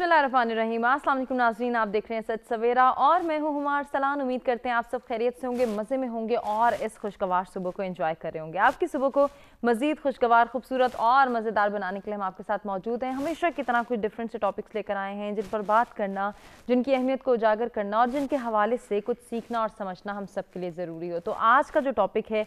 बसमीम असल नाजरीन आप देख रहे हैं सच सवेरा और मैं हूँ हमार सलान उम्मीद करते हैं आप सब खैरियत से होंगे मज़े में होंगे और इस खुशगवार सुबह को एंजॉय कर रहे होंगे आपकी सुबह को मज़ीद खुशगवार खूबसूरत और मज़ेदार बनाने के लिए हम आपके साथ मौजूद हैं हमेशा की तरह कुछ डिफरेंट से टॉपिक्स लेकर आए हैं जिन पर बात करना जिनकी अहमियत को उजागर करना और जिनके हवाले से कुछ सीखना और समझना हम सब के लिए ज़रूरी हो तो आज का जो टॉपिक है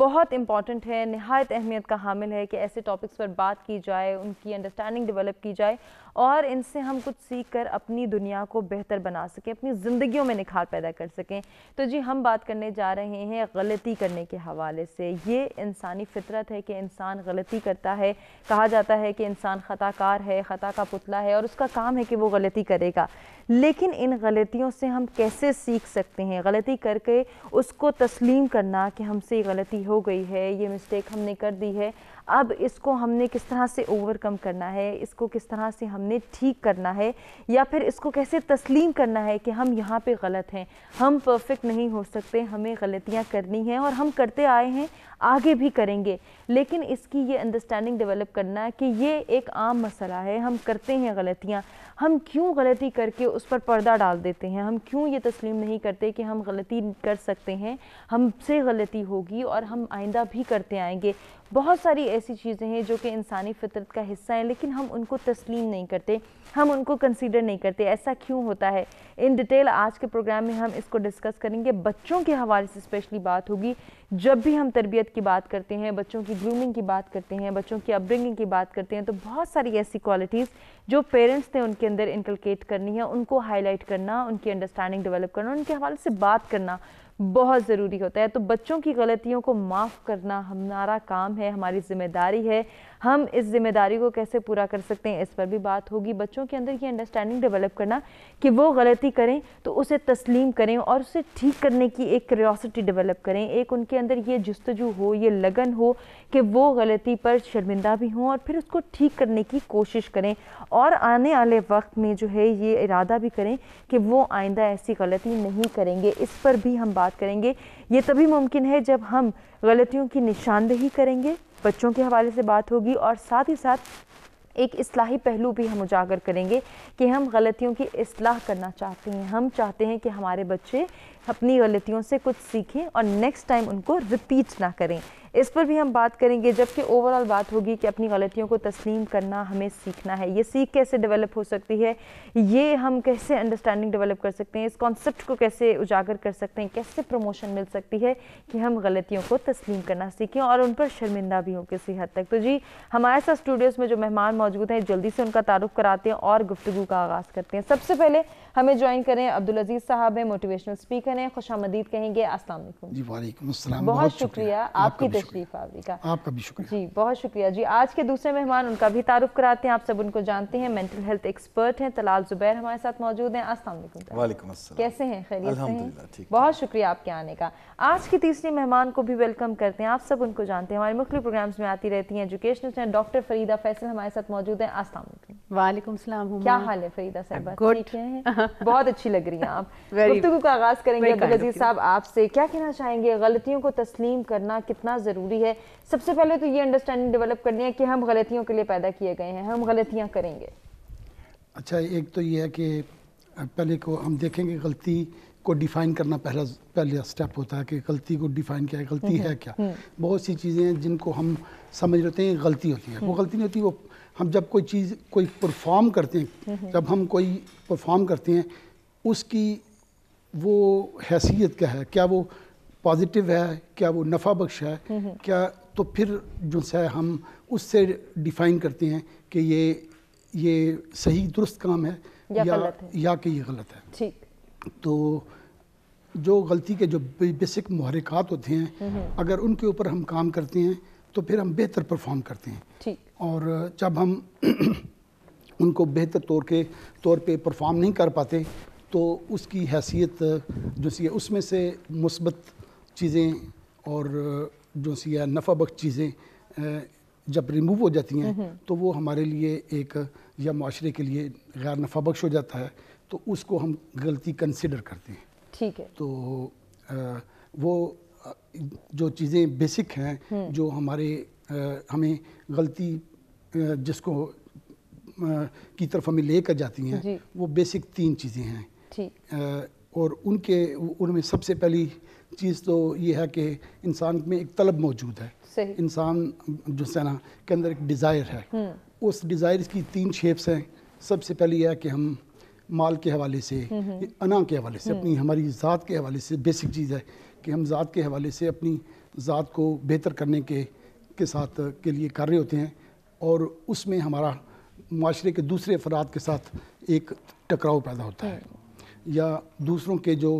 बहुत इंपॉर्टेंट है नहायत अहमियत का हामिल है कि ऐसे टॉपिक्स पर बात की जाए उनकी अंडरस्टैंडिंग डेवलप की जाए और इनसे हम कुछ सीख कर अपनी दुनिया को बेहतर बना सकें अपनी ज़िंदगियों में निखार पैदा कर सकें तो जी हम बात करने जा रहे हैं गलती करने के हवाले से ये इंसानी फितरत है कि इंसान गलती करता है कहा जाता है कि इंसान ख़ताकार है ख़ता का पुतला है और उसका काम है कि वो गलती करेगा लेकिन इन गलतियों से हम कैसे सीख सकते हैं गलती करके उसको तस्लीम करना कि हमसे ये गलती हो गई है ये मिस्टेक हमने कर दी है अब इसको हमने किस तरह से ओवरकम करना है इसको किस तरह से हमने ठीक करना है या फिर इसको कैसे तस्लीम करना है कि हम यहाँ पे गलत हैं हम परफेक्ट नहीं हो सकते हमें गलतियाँ करनी हैं और हम करते आए हैं आगे भी करेंगे लेकिन इसकी ये अंडरस्टैंडिंग डेवलप करना है कि ये एक आम मसला है हम करते हैं गलतियाँ हम क्यों गलती करके उस पर पर्दा डाल देते हैं हम क्यों ये तस्लीम नहीं करते कि हम गलती कर सकते हैं हमसे गलती होगी और हम आइंदा भी करते आएंगे बहुत सारी ऐसी चीज़ें हैं जो कि इंसानी फितरत का हिस्सा हैं लेकिन हम उनको तस्लीम नहीं करते हम उनको कंसीडर नहीं करते ऐसा क्यों होता है इन डिटेल आज के प्रोग्राम में हम इसको डिस्कस करेंगे बच्चों के हवाले से स्पेशली बात होगी जब भी हम तरबियत की बात करते हैं बच्चों की ग्रूमिंग की बात करते हैं बच्चों की अपब्रिंगिंग की बात करते हैं तो बहुत सारी ऐसी क्वालिटीज़ जो पेरेंट्स ने उनके अंदर इनकलकेट करनी है उनको हाईलाइट करना उनकी अंडरस्टैंडिंग डेवलप करना उनके हवाले से बात करना बहुत ज़रूरी होता है तो बच्चों की गलतियों को माफ़ करना हमारा काम है हमारी जिम्मेदारी है हम इस जिम्मेदारी को कैसे पूरा कर सकते हैं इस पर भी बात होगी बच्चों के अंदर ये अंडरस्टैंडिंग डेवलप करना कि वो गलती करें तो उसे तस्लीम करें और उसे ठीक करने की एक क्रियोसिटी डेवलप करें एक उनके अंदर ये जस्तजू हो ये लगन हो कि वो गलती पर शर्मिंदा भी हों और फिर उसको ठीक करने की कोशिश करें और आने वाले वक्त में जो है ये इरादा भी करें कि वो आइंदा ऐसी गलती नहीं करेंगे इस पर भी हम बात करेंगे ये तभी मुमकिन है जब हम गलतियों की निशानदेही करेंगे बच्चों के हवाले से बात होगी और साथ ही साथ एक असलाही पहलू भी हम उजागर करेंगे कि हम गलतियों की असलाह करना चाहते हैं हम चाहते हैं कि हमारे बच्चे अपनी गलतियों से कुछ सीखें और नेक्स्ट टाइम उनको रिपीट ना करें इस पर भी हम बात करेंगे जबकि ओवरऑल बात होगी कि अपनी गलतियों को तस्लीम करना हमें सीखना है ये सीख कैसे डेवलप हो सकती है ये हम कैसे अंडरस्टैंडिंग डेवलप कर सकते हैं इस कॉन्सेप्ट को कैसे उजागर कर सकते हैं कैसे प्रमोशन मिल सकती है कि हम गलतियों को तस्लीम करना सीखें और उन पर शर्मिंदा भी हों किसी हद तक तो जी हमारे साथ स्टूडियोज़ में जो मेहमान मौजूद हैं जल्दी से उनका तारुफ कराते हैं और गुफ्तु का आगाज़ करते हैं सबसे पहले हमें ज्वाइन करें अब्दुल अजीज साहब हैं मोटिवेशनल स्पीकर हैं खुश आमदीद कहेंगे असल जी वालेकुम बहुत, बहुत शुक्रिया आपकी तशरीफ आवरी का आपका भी शुक्रिया जी बहुत शुक्रिया जी आज के दूसरे मेहमान उनका भी तारुफ कराते हैं आप सब उनको जानते हैं मेंटल हेल्थ एक्सपर्ट हैं तलाल जुबैर हमारे साथ मौजूद हैं असलम वालेकुम कैसे हैं खैरियत बहुत शुक्रिया आपके आने का आज की तीसरी मेहमान को भी वेलकम करते हैं आप सब उनको जानते हैं हमारे मुख्य प्रोग्राम्स में आती रहती हैं एजुकेशनल हैं डॉक्टर फरीदा फैसल हमारे साथ मौजूद हैं असलम वालेकुम क्या हाल है फरीदा साहब ठीक है बहुत अच्छी लग रही हैं आप गुफ्तु का आगाज करेंगे अब्दुल अजीज साहब आपसे क्या कहना चाहेंगे गलतियों को तस्लीम करना कितना ज़रूरी है सबसे पहले तो ये अंडरस्टैंडिंग डेवलप करनी है कि हम गलतियों के लिए पैदा किए गए हैं हम गलतियाँ करेंगे अच्छा एक तो ये है कि पहले को हम देखेंगे गलती को डिफाइन करना पहला पहला स्टेप होता है कि गलती को डिफाइन क्या है गलती हम्म, है क्या हम्म। बहुत सी चीज़ें हैं जिनको हम समझ लेते हैं गलती होती है वो हम्म। गलती नहीं होती वो हम जब कोई चीज़ कोई परफॉर्म करते हैं हम्म, हम्म। जब हम कोई परफॉर्म करते हैं उसकी वो हैसियत क्या है क्या वो पॉजिटिव है क्या वो नफ़ा बख्श है हम्म, क्या तो फिर जो है हम उससे डिफ़ाइन करते हैं कि ये ये सही दुरुस्त काम है या या, या कि ये गलत है ठीक तो जो गलती के जो बेसिक महरक़ात होते हैं अगर उनके ऊपर हम काम करते हैं तो फिर हम बेहतर परफॉर्म करते हैं और जब हम उनको बेहतर तौर के तौर पे परफॉर्म नहीं कर पाते तो उसकी हैसियत जो सी है उसमें से मुस्बत चीज़ें और जो सी है नफ़ा बख्श चीज़ें जब रिमूव हो जाती हैं हम्म। तो वो हमारे लिए एक या माशरे के लिए गैर नफ़ा बख्श हो जाता है तो उसको हम गलती कंसिडर करते हैं ठीक है तो आ, वो जो चीज़ें बेसिक हैं हम्म। जो हमारे हमें गलती जिसको की तरफ हमें लेकर जाती हैं वो बेसिक तीन चीज़ें हैं और उनके उनमें सबसे पहली चीज़ तो ये है कि इंसान में एक तलब मौजूद है इंसान जो है ना के अंदर एक डिज़ायर है हम्म। उस डिज़ायर की तीन शेप्स हैं सबसे पहली है कि हम माल के हवाले से हम्म, हम्म। अना के हवाले से अपनी हमारी ज़ात के हवाले से बेसिक चीज़ है कि हम ज़ात के हवाले से अपनी ज़ात को बेहतर करने के के साथ के लिए कार्य होते हैं और उसमें हमारा माशरे के दूसरे अफराद के साथ एक टकराव पैदा होता है हम्म। या दूसरों के जो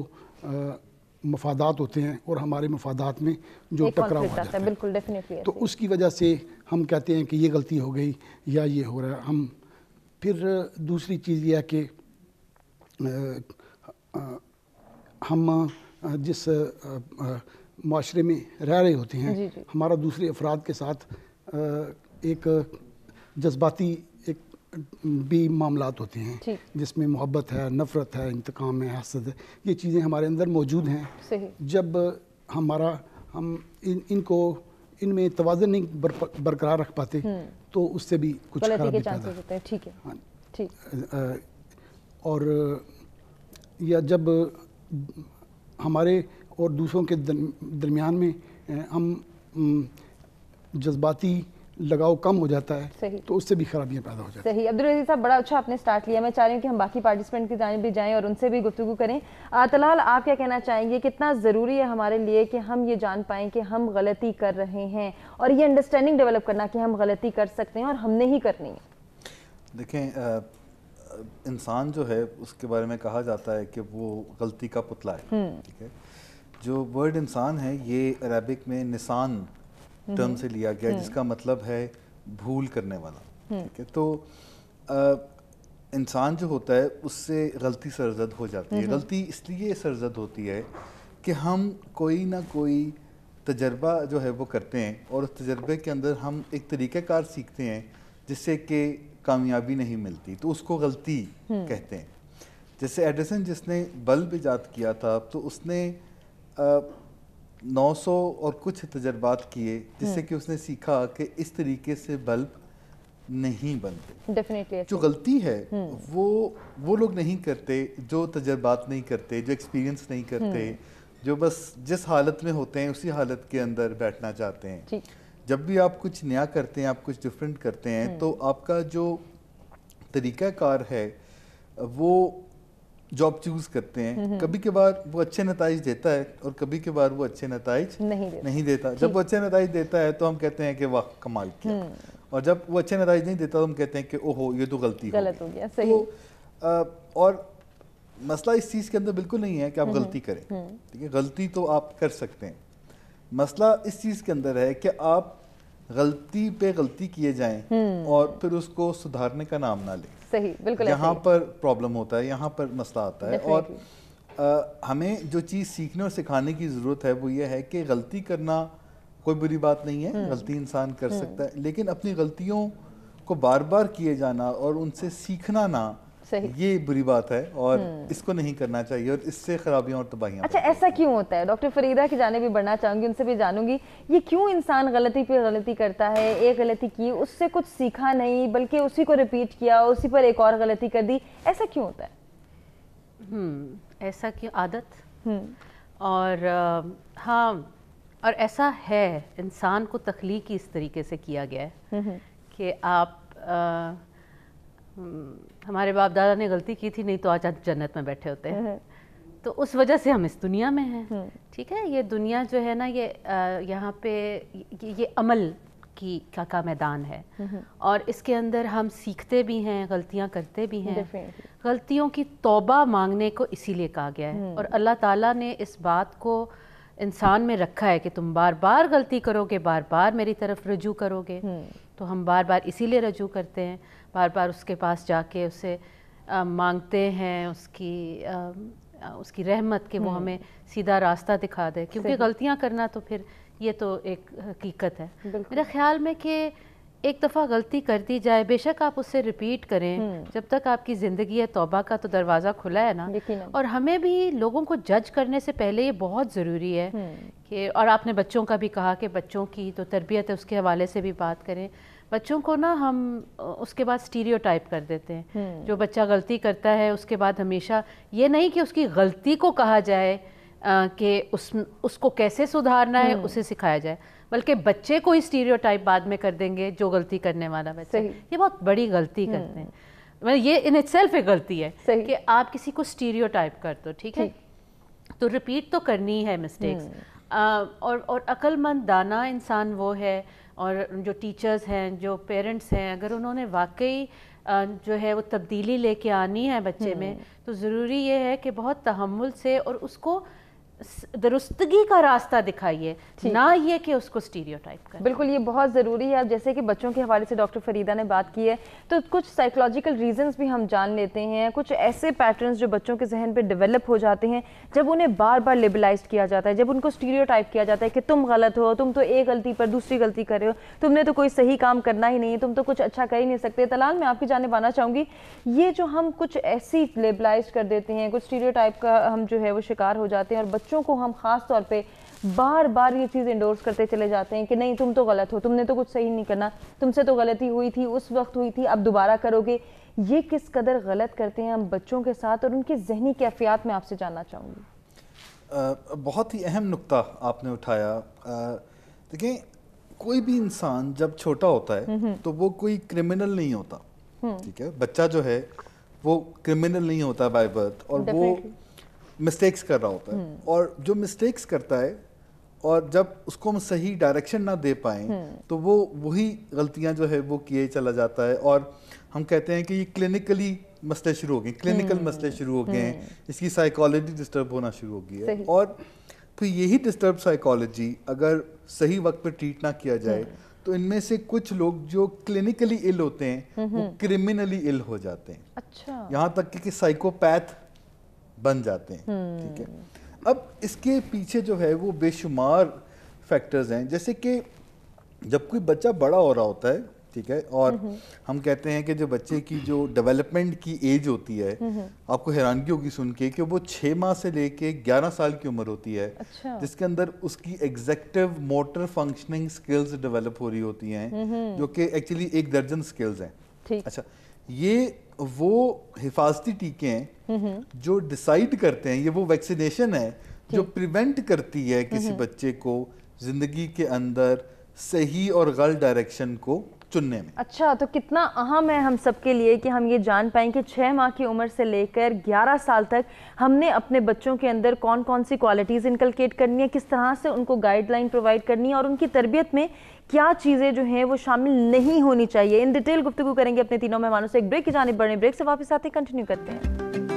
मफादात होते हैं और हमारे मफादात में जो टकराव होता है बिल्कुल डेफिनेटली तो उसकी वजह से हम कहते हैं कि ये गलती हो गई या ये हो रहा है हम फिर दूसरी चीज़ यह है कि आ, आ, हम जिस माशरे में रह रहे होते हैं हमारा दूसरे अफराद के साथ एक जज्बाती एक भी मामला होते हैं जिसमें मोहब्बत है नफ़रत है इंतकाम है हसद है ये चीज़ें हमारे अंदर मौजूद हैं जब हमारा हम इन इनको इनमें तोज़न नहीं बर, बरकरार रख पाते हम्म। तो उससे भी कुछ होते हैं ठीक है हाँ। ठीक और या जब हमारे और दूसरों के दरमियान में हम जज्बाती लगाव कम हो जाता है सही तो उससे भी खराबियाँ पैदा हो जाती है सही अब्दुल अजीज साहब बड़ा अच्छा आपने स्टार्ट लिया मैं चाह रही हूँ कि हम बाकी पार्टिसिपेंट की जानब भी जाएं और उनसे भी गुफ्तु करें तलाल आप क्या कहना चाहेंगे कितना ज़रूरी है हमारे लिए कि हम ये जान पाएँ कि हम गलती कर रहे हैं और ये अंडरस्टैंडिंग डेवलप करना कि हम गलती कर सकते हैं और हमने ही करनी है देखें इंसान जो है उसके बारे में कहा जाता है कि वो गलती का पुतला है हम्म। ठीक है जो वर्ड इंसान है ये अरबिक में निसान टर्म हम्म। से लिया गया हम्म। जिसका मतलब है भूल करने वाला हम्म। ठीक है तो इंसान जो होता है उससे गलती सरजद हो जाती है गलती इसलिए सरजद होती है कि हम कोई ना कोई तजर्बा जो है वो करते हैं और उस तजर्बे के अंदर हम एक तरीक़ाकार सीखते हैं जिससे कि कामयाबी नहीं मिलती तो उसको गलती कहते हैं जैसे एडिसन जिसने बल्ब ईजाद किया था तो उसने 900 और कुछ तजर्बात किए जिससे हम्म। कि उसने सीखा कि इस तरीके से बल्ब नहीं बनते जो गलती है हम्म। वो वो लोग नहीं करते जो तजर्बात नहीं करते जो एक्सपीरियंस नहीं करते हम्म। जो बस जिस हालत में होते हैं उसी हालत के अंदर बैठना चाहते हैं जब भी आप कुछ नया करते हैं आप कुछ डिफरेंट करते हैं तो आपका जो तरीक़ाकार है वो जॉब चूज करते हैं कभी के बार वो अच्छे नतज देता है और कभी के बार वो अच्छे नतज नहीं देता, नहीं देता। जब वो अच्छे नतज देता है तो हम कहते हैं कि वाह कमाल किया हम्म। और जब वो अच्छे नतज नहीं देता तो हम कहते हैं कि ओहो ये तो गलती गलत हो गया सही तो, आ, और मसला इस चीज़ के अंदर बिल्कुल नहीं है कि आप गलती करें हम्म। ठीक है गलती तो आप कर सकते हैं मसला इस चीज़ के अंदर है कि आप गलती पे गलती किए जाएं हम्म। और फिर उसको सुधारने का नाम ना लें सही बिल्कुल यहाँ पर प्रॉब्लम होता है यहाँ पर मसला आता है और आ, हमें जो चीज़ सीखने और सिखाने की ज़रूरत है वो ये है कि गलती करना कोई बुरी बात नहीं है हम्म। गलती इंसान कर हम्म। सकता है लेकिन अपनी गलतियों को बार बार किए जाना और उनसे सीखना ना सही ये बुरी बात है और हम्म। इसको नहीं करना चाहिए और इससे खराबियां और तबाहियां अच्छा ऐसा क्यों होता है डॉक्टर फरीदा की जाने भी बढ़ना चाहूंगी उनसे भी जानूंगी ये क्यों इंसान गलती पे गलती करता है एक गलती की उससे कुछ सीखा नहीं बल्कि उसी को रिपीट किया उसी पर एक और गलती कर दी ऐसा क्यों होता है हम्म, ऐसा क्यों आदत हम्म। और हाँ और ऐसा है इंसान को तख्लीक इस तरीके से किया गया है कि आप हमारे बाप दादा ने गलती की थी नहीं तो आज आप जन्नत में बैठे होते हैं हम्म। तो उस वजह से हम इस दुनिया में हैं हम्म। ठीक है ये दुनिया जो है ना ये यहाँ पे ये, ये अमल की का, का मैदान है हम्म। और इसके अंदर हम सीखते भी हैं गलतियाँ करते भी हैं गलतियों की तौबा मांगने को इसीलिए कहा गया है और अल्लाह ताला ने इस बात को इंसान में रखा है कि तुम बार बार गलती करोगे बार बार मेरी तरफ रजू करोगे तो हम बार बार इसीलिए रजू करते हैं बार बार उसके पास जाके उसे आ, मांगते हैं उसकी आ, उसकी रहमत के वो हम्म। हमें सीधा रास्ता दिखा दे क्योंकि गलतियां करना तो फिर ये तो एक हकीकत है मेरे ख्याल में कि एक दफ़ा गलती कर दी जाए बेशक आप उससे रिपीट करें हम्म। जब तक आपकी ज़िंदगी है तोबा का तो दरवाज़ा खुला है ना और हमें भी लोगों को जज करने से पहले ये बहुत ज़रूरी है हम्म। कि और आपने बच्चों का भी कहा कि बच्चों की तो तरबियत है उसके हवाले से भी बात करें बच्चों को ना हम उसके बाद स्टीरियोटाइप कर देते हैं हम्म। जो बच्चा गलती करता है उसके बाद हमेशा ये नहीं कि उसकी गलती को कहा जाए कि उस उसको कैसे सुधारना है हम्म। उसे सिखाया जाए बल्कि बच्चे को ही स्टीरियोटाइप बाद में कर देंगे जो गलती करने वाला बच्चा ये बहुत बड़ी गलती हम्म। करते हैं मतलब ये इन इट सेल्फ एक गलती है कि आप किसी को स्टीरियोटाइप कर दो ठीक है तो रिपीट तो करनी है मिस्टेक्स और और अक्लमंद दाना इंसान वो है और जो टीचर्स हैं जो पेरेंट्स हैं अगर उन्होंने वाकई जो है वो तब्दीली लेके आनी है बच्चे में हम्म। तो ज़रूरी ये है कि बहुत तहमुल से और उसको दुरुस्तगी का रास्ता दिखाइए ना ये कि उसको स्टीरियोटाइप करें बिल्कुल ये बहुत ज़रूरी है अब जैसे कि बच्चों के हवाले से डॉक्टर फरीदा ने बात की है तो कुछ साइकोलॉजिकल रीजंस भी हम जान लेते हैं कुछ ऐसे पैटर्न्स जो बच्चों के जहन पे डेवलप हो जाते हैं जब उन्हें बार बार लेबलाइज किया जाता है जब उनको स्टीरियो किया जाता है कि तुम गलत हो तुम तो एक गलती पर दूसरी गलती कर रहे हो तुमने तो कोई सही काम करना ही नहीं है तुम तो कुछ अच्छा कर ही नहीं सकते तलाल मैं आपकी जाने पाना चाहूँगी ये जो हम कुछ ऐसी लेबलाइज कर देते हैं कुछ स्टीरियो का हम जो है वो शिकार हो जाते हैं और बच्चों को हम ख़ास तौर पे बार बार ये चीज़ इंडोर्स करते चले जाते हैं कि नहीं तुम तो गलत हो तुमने तो कुछ सही नहीं करना तुमसे तो गलती हुई थी उस वक्त हुई थी अब दोबारा करोगे ये किस कदर गलत करते हैं हम बच्चों के साथ और उनकी जहनी कैफियात में आपसे जानना चाहूँगी बहुत ही अहम नुकता आपने उठाया देखें कोई भी इंसान जब छोटा होता है तो वो कोई क्रिमिनल नहीं होता हम्म। ठीक है बच्चा जो है वो क्रिमिनल नहीं होता बाय बर्थ और Definitely. वो मिस्टेक्स कर रहा होता है हम्म। और जो मिस्टेक्स करता है और जब उसको हम सही डायरेक्शन ना दे पाए हम्म। तो वो वही गलतियां जो है वो किए चला जाता है और हम कहते हैं कि ये क्लिनिकली मसले शुरू हो गए क्लिनिकल हम्म। मसले शुरू हो गए हैं इसकी साइकोलॉजी डिस्टर्ब होना शुरू हो गई है और फिर यही डिस्टर्ब साइकोलॉजी अगर सही वक्त पर ट्रीट ना किया जाए तो इनमें से कुछ लोग जो क्लिनिकली इल होते हैं वो क्रिमिनली इल हो जाते हैं अच्छा यहाँ तक कि, कि साइकोपैथ बन जाते हैं हम्म। ठीक है अब इसके पीछे जो है वो बेशुमार फैक्टर्स हैं जैसे कि जब कोई बच्चा बड़ा हो रहा होता है ठीक है और हम्म। हम कहते हैं कि जो बच्चे की जो डेवलपमेंट की एज होती है हम्म। आपको हैरानगी होगी सुन के कि वो छः माह से लेके ग्यारह साल की उम्र होती है अच्छा। जिसके अंदर उसकी executive motor functioning skills develop हो रही होती हैं जो कि एक्चुअली एक दर्जन स्किल्स हैं अच्छा ये वो हिफाजती टीके हैं जो डिसाइड करते हैं ये वो वैक्सीनेशन है जो प्रिवेंट करती है किसी हम्म। बच्चे को ज़िंदगी के अंदर सही और गलत डायरेक्शन को चुनने में अच्छा तो कितना अहम है हम सबके लिए कि हम ये जान पाएँ कि छः माह की उम्र से लेकर ग्यारह साल तक हमने अपने बच्चों के अंदर कौन कौन सी क्वालिटीज़ इनकलकेट करनी है किस तरह से उनको गाइडलाइन प्रोवाइड करनी है और उनकी तरबियत में क्या चीज़ें जो हैं वो शामिल नहीं होनी चाहिए इन डिटेल गुफ्तु करेंगे अपने तीनों मेहमानों से एक ब्रेक की जाने बढ़ने ब्रेक से वापस आते कंटिन्यू करते हैं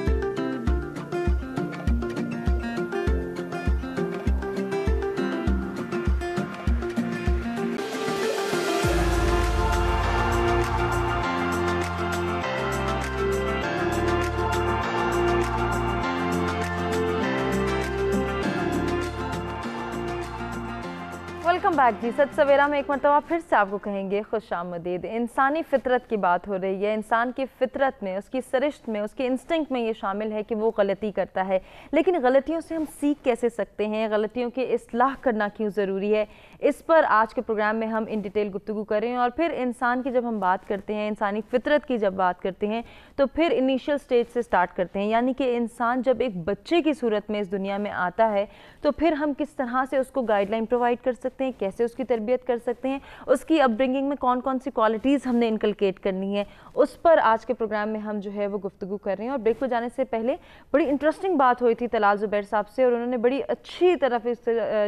वेलकम बैक जी सत सवेरा में एक मरतबा फिर से आपको कहेंगे खुश आमदीद इंसानी फितरत की बात हो रही है इंसान की फितरत में उसकी सरिश्त में उसके इंस्टिंक्ट में ये शामिल है कि वो गलती करता है लेकिन गलतियों से हम सीख कैसे सकते हैं गलतियों की असलाह करना क्यों ज़रूरी है इस पर आज के प्रोग्राम में हम इन डिटेल गुफ्तु करें और फिर इंसान की जब हम बात करते हैं इंसानी फितरत की जब बात करते हैं तो फिर इनिशियल स्टेज से स्टार्ट करते हैं यानी कि इंसान जब एक बच्चे की सूरत में इस दुनिया में आता है तो फिर हम किस तरह से उसको गाइडलाइन प्रोवाइड कर सकते हैं कैसे उसकी तरबियत कर सकते हैं उसकी अपब्रिंगिंग में कौन कौन सी क्वालिटीज़ हमने इनकलकेट करनी है उस पर आज के प्रोग्राम में हम जो है वो गुफ्तु कर रहे हैं और ब्रेक पर जाने से पहले बड़ी इंटरेस्टिंग बात हुई थी तलाल जुबैर साहब से और उन्होंने बड़ी अच्छी तरफ इस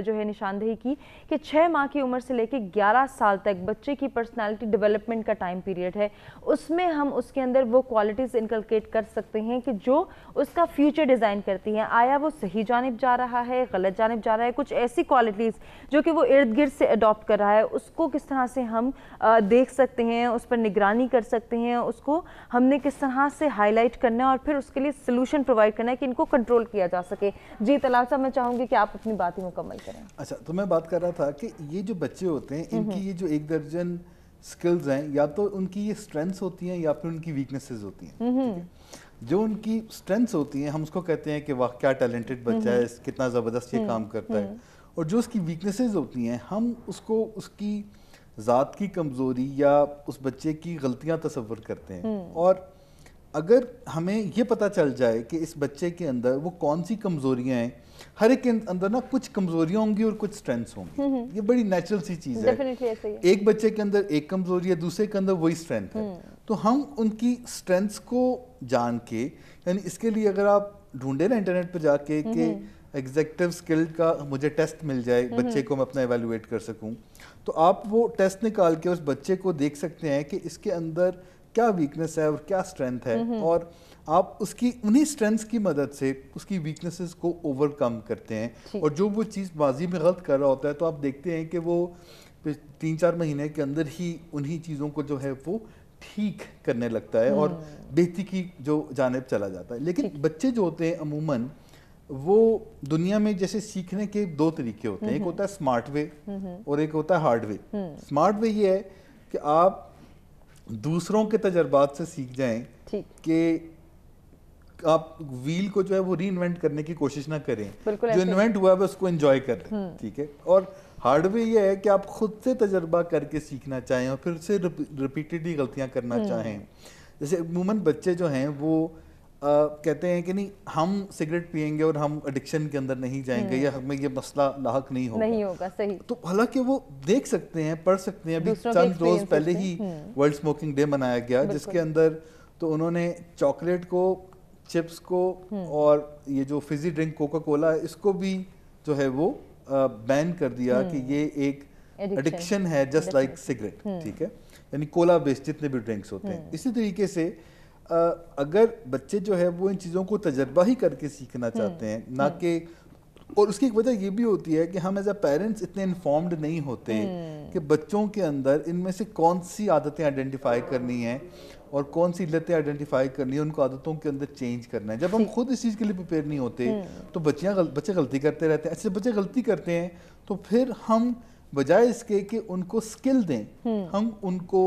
जो है निशानदेही की कि छः छः माह की उम्र से लेकर ग्यारह साल तक बच्चे की पर्सनालिटी डेवलपमेंट का टाइम पीरियड है उसमें हम उसके अंदर वो क्वालिटीज़ इनकलकेट कर सकते हैं कि जो उसका फ्यूचर डिज़ाइन करती हैं आया वो सही जानब जा रहा है गलत जानब जा रहा है कुछ ऐसी क्वालिटीज़ जो कि वो इर्द गिर्द से अडोप्ट कर रहा है उसको किस तरह से हम देख सकते हैं उस पर निगरानी कर सकते हैं उसको हमने किस तरह से हाईलाइट करना है और फिर उसके लिए सोल्यूशन प्रोवाइड करना है कि इनको कंट्रोल किया जा सके जी तलाशा मैं चाहूँगी कि आप अपनी बात ही मुकम्मल करें अच्छा तो मैं बात कर रहा था कि ये जो बच्चे होते हैं इनकी ये जो एक दर्जन स्किल्स हैं या तो उनकी ये स्ट्रेंथ्स होती हैं या फिर उनकी वीकनेसेस होती हैं जो उनकी स्ट्रेंथ्स होती हैं हम उसको कहते हैं कि वाह क्या टैलेंटेड बच्चा है कितना ज़बरदस्त ये काम करता है और जो उसकी वीकनेसेस होती हैं हम उसको उसकी ज़ात की कमज़ोरी या उस बच्चे की गलतियाँ तस्वर करते हैं हम्म। और अगर हमें ये पता चल जाए कि इस बच्चे के अंदर वो कौन सी कमज़ोरियाँ हैं हर एक के अंदर ना कुछ कमजोरियां होंगी और कुछ स्ट्रेंथ्स होंगी हम्म, हम्म। ये बड़ी नेचुरल सी चीज है।, है एक बच्चे के अंदर एक कमजोरी है दूसरे के अंदर वही स्ट्रेंथ है हम्म। तो हम उनकी स्ट्रेंथ्स को जान के यानी इसके लिए अगर आप ढूंढे ना इंटरनेट पर जाके कि एग्जेक्टिव स्किल का मुझे टेस्ट मिल जाए बच्चे को मैं अपना एवेलुएट कर सकूं तो आप वो टेस्ट निकाल के उस बच्चे को देख सकते हैं कि इसके अंदर क्या वीकनेस है और क्या स्ट्रेंथ है और आप उसकी उन्हीं स्ट्रेंथ्स की मदद से उसकी वीकनेसेस को ओवरकम करते हैं और जो वो चीज़ माजी में गलत कर रहा होता है तो आप देखते हैं कि वो तीन चार महीने के अंदर ही उन्हीं चीज़ों को जो है वो ठीक करने लगता है और हम्म। बेहती की जो जानब चला जाता है लेकिन बच्चे जो होते हैं अमूमन वो दुनिया में जैसे सीखने के दो तरीके होते हैं एक हम्म। होता है स्मार्ट हम्म। वे और एक होता है हार्ड वे स्मार्ट वे ये है कि आप दूसरों के तजर्बात से सीख जाएं कि आप व्हील को जो है वो री इन्वेंट करने की कोशिश ना करें जो इन्वेंट हुआ है उसको एंजॉय लें हम्म। ठीक है और हार्डवेयर ये है कि आप खुद से तजर्बा करके सीखना चाहें और फिर से रिपीटेडली गलतियां करना हम्म। चाहें जैसे अमूमन बच्चे जो हैं वो आ, कहते हैं कि नहीं हम सिगरेट पियेंगे और हम एडिक्शन के अंदर नहीं जाएंगे हम्म। या हमें ये मसला लाक नहीं होगा नहीं होगा सही तो हालांकि वो देख सकते हैं पढ़ सकते हैं अभी चंद रोज पहले ही वर्ल्ड स्मोकिंग डे मनाया गया जिसके अंदर तो उन्होंने चॉकलेट को चिप्स को हम्म। और ये जो फिजी ड्रिंक कोका कोला इसको भी जो है वो बैन कर दिया हम्म। कि ये एक एडिक्शन है जस्ट लाइक सिगरेट ठीक है यानी कोला बेस्ड जितने भी ड्रिंक्स होते हैं हम्म। इसी तरीके से आ, अगर बच्चे जो है वो इन चीज़ों को तजर्बा ही करके सीखना चाहते हैं ना कि और उसकी एक वजह ये भी होती है कि हम एज अ पेरेंट्स इतने इन्फॉर्म्ड नहीं होते कि बच्चों के अंदर इनमें से कौन सी आदतें आइडेंटिफाई करनी है और कौन सी लतें आइडेंटिफाई करनी है उनको आदतों के अंदर चेंज करना है जब हम खुद इस चीज़ के लिए प्रिपेयर नहीं होते हम्म। तो बच्चियाँ गल, बच्चे गलती करते रहते हैं ऐसे अच्छा, बच्चे गलती करते हैं तो फिर हम बजाय इसके कि उनको स्किल दें हम्म। हम उनको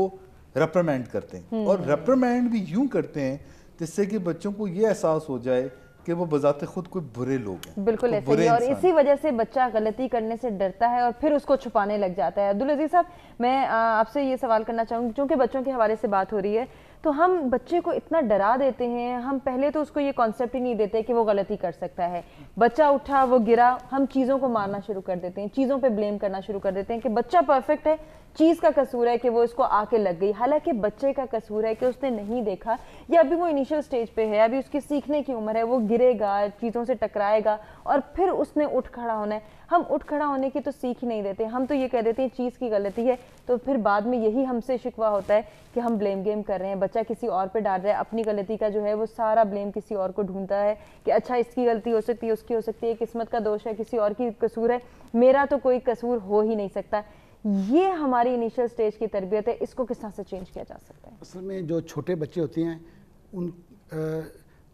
रेप्रमेंड करते हैं हम्म। और रेप्रमेंड भी यूं करते हैं जिससे कि बच्चों को ये एहसास हो जाए कि वो बजाते खुद कोई बुरे लोग हैं बिल्कुल ऐसे ही और इसी वजह से बच्चा गलती करने से डरता है और फिर उसको छुपाने लग जाता है अब्दुल अजीज साहब मैं आपसे ये सवाल करना चाहूंगी क्योंकि बच्चों के हवाले से बात हो रही है तो हम बच्चे को इतना डरा देते हैं हम पहले तो उसको ये कॉन्सेप्ट ही नहीं देते कि वो गलती कर सकता है बच्चा उठा वो गिरा हम चीज़ों को मारना शुरू कर देते हैं चीज़ों पे ब्लेम करना शुरू कर देते हैं कि बच्चा परफेक्ट है चीज़ का कसूर है कि वो इसको आके लग गई हालांकि बच्चे का कसूर है कि उसने नहीं देखा या अभी वो इनिशियल स्टेज पे है अभी उसकी सीखने की उम्र है वो गिरेगा चीज़ों से टकराएगा और फिर उसने उठ खड़ा होना है हम उठ खड़ा होने की तो सीख ही नहीं देते हम तो ये कह देते हैं चीज़ की गलती है तो फिर बाद में यही हमसे शिकवा होता है कि हम ब्लेम गेम कर रहे हैं बच्चा किसी और पर डाल रहा है अपनी गलती का जो है वो सारा ब्लेम किसी और को ढूंढता है कि अच्छा इसकी गलती हो सकती है उसकी हो सकती है किस्मत का दोष है किसी और की कसूर है मेरा तो कोई कसूर हो ही नहीं सकता ये हमारी इनिशियल स्टेज की तरबियत है इसको किस तरह से चेंज किया जा सकता है असल में जो छोटे बच्चे होते हैं उन आ,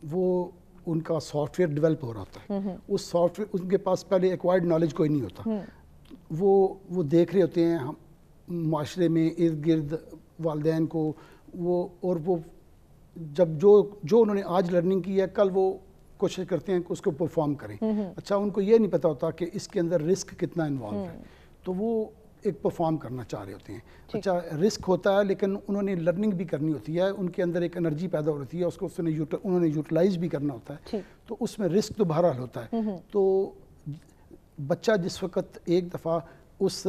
वो उनका सॉफ्टवेयर डेवलप हो रहा होता है हम्म, हम्म। उस सॉफ्टवेयर उनके पास पहले एक्वायर्ड नॉलेज कोई नहीं होता हम्म। वो वो देख रहे होते हैं हम माशरे में इर्द गिर्द वालदे को वो और वो जब जो जो उन्होंने आज लर्निंग की है कल वो कोशिश करते हैं कि उसको परफॉर्म करें अच्छा उनको ये नहीं पता होता कि इसके अंदर रिस्क कितना इन्वॉल्व है तो वो एक परफॉर्म करना चाह रहे होते हैं अच्छा रिस्क होता है लेकिन उन्होंने लर्निंग भी करनी होती है उनके अंदर एक एनर्जी पैदा होती है उसको उसने उन्होंने यूटिलाइज भी करना होता है तो उसमें रिस्क तो बहरहाल होता है हम्म, हम्म। तो बच्चा जिस वक्त एक दफ़ा उस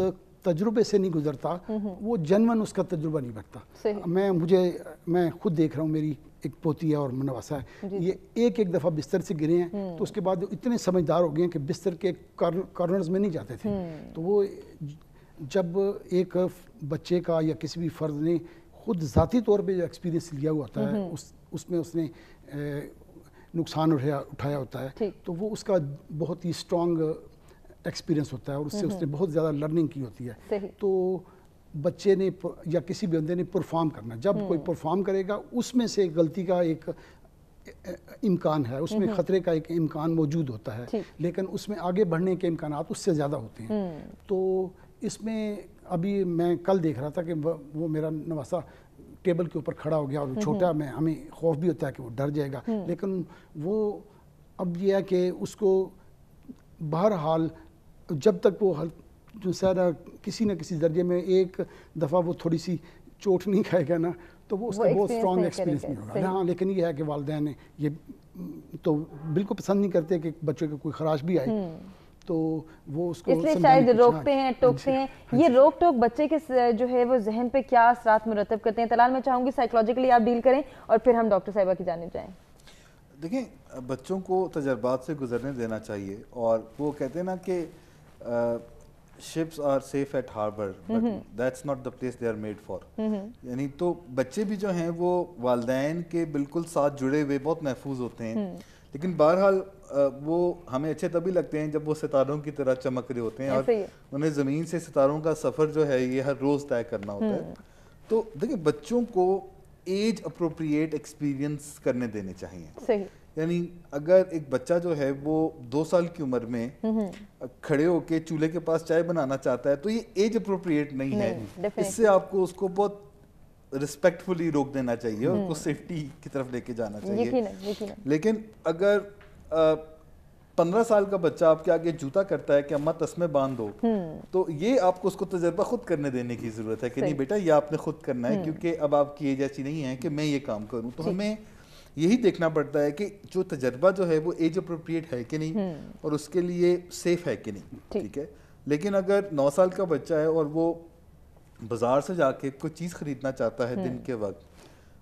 तजुर्बे से नहीं गुजरता हम्म, वो जनवन उसका तजुर्बा नहीं बढ़ता मैं मुझे मैं खुद देख रहा हूँ मेरी एक पोती है और मनवासा है ये एक एक दफ़ा बिस्तर से गिरे हैं तो उसके बाद इतने समझदार हो गए हैं कि बिस्तर के कॉर्नर्स में नहीं जाते थे तो वो जब एक बच्चे का या किसी भी फ़र्द ने खुद ज़ाती तौर पर जो एक्सपीरियंस लिया हुआ होता है उस उसमें उसने नुकसान उठाया उठाया होता है तो वो उसका बहुत ही स्ट्रॉन्ग एक्सपीरियंस होता है और उससे उसने बहुत ज़्यादा लर्निंग की होती है तो बच्चे ने या किसी भी बंदे ने परफॉर्म करना जब कोई परफॉर्म हम्म। करेगा उसमें से गलती का एक इम्कान है उसमें ख़तरे का एक इम्कान मौजूद होता है लेकिन उसमें आगे बढ़ने के इम्कान उससे ज़्यादा होते हैं हम्म। तो इसमें अभी मैं कल देख रहा था कि वो मेरा नवासा टेबल के ऊपर खड़ा हो गया और छोटा में हम्म। हमें खौफ भी होता है कि वो डर जाएगा हम्म। लेकिन वो अब यह है कि उसको बहरहाल जब तक वो हल जो सर किसी न किसी दर्जे में एक दफ़ा वो थोड़ी सी चोट नहीं खाएगा ना तो वो उसका बहुत स्ट्रॉन्ग एक्सपीरियंस नहीं होगा हाँ लेकिन ये है कि वालदेन ये तो बिल्कुल पसंद नहीं करते कि बच्चों के कोई खराश भी आए हम्म। तो वो उसको इसलिए शायद रोकते हैं टोकते हाँ हैं ये हाँ रोक टोक बच्चे के जो है वो जहन पे क्या असरात मुरतब करते हैं तलाल मैं चाहूंगी साइकोलॉजिकली आप डील करें और फिर हम डॉक्टर साहिबा की जानब जाए देखें बच्चों को तजर्बात से गुजरने देना चाहिए और वो कहते हैं ना कि ships are safe at harbour that's not the place they are made for यानी तो बच्चे भी जो हैं वो वालदेन के बिल्कुल साथ जुड़े हुए बहुत महफूज होते हैं हम्म। लेकिन बहरहाल वो हमें अच्छे तभी लगते हैं जब वो सितारों की तरह चमक रहे होते हैं हाँ, और उन्हें ज़मीन से सितारों का सफ़र जो है ये हर रोज़ तय करना होता है हम्म। तो देखिए बच्चों को एज अप्रोप्रिएट एक्सपीरियंस करने देने चाहिए यानी अगर एक बच्चा जो है वो दो साल की उम्र में हम्म, हम्म। खड़े होके चूल्हे के पास चाय बनाना चाहता है तो ये एज अप्रोप्रिएट नहीं, नहीं है इससे आपको उसको बहुत रिस्पेक्टफुली रोक देना चाहिए और उसको सेफ्टी की तरफ लेके जाना चाहिए लेकिन अगर पंद्रह साल का बच्चा आपके आगे जूता करता है कि अम्मा तस्में बांध दो हम्म। तो ये आपको उसको तजर्बा खुद करने देने की ज़रूरत है कि नहीं बेटा ये आपने खुद करना है हम्म। क्योंकि अब आपकी एज ऐसी नहीं है कि मैं ये काम करूँ तो हमें यही देखना पड़ता है कि जो तजर्बा जो है वो एज अप्रोप्रिएट है कि नहीं हम्म। और उसके लिए सेफ है कि नहीं ठीक है लेकिन अगर नौ साल का बच्चा है और वो बाज़ार से जाके कोई चीज़ ख़रीदना चाहता है दिन के वक्त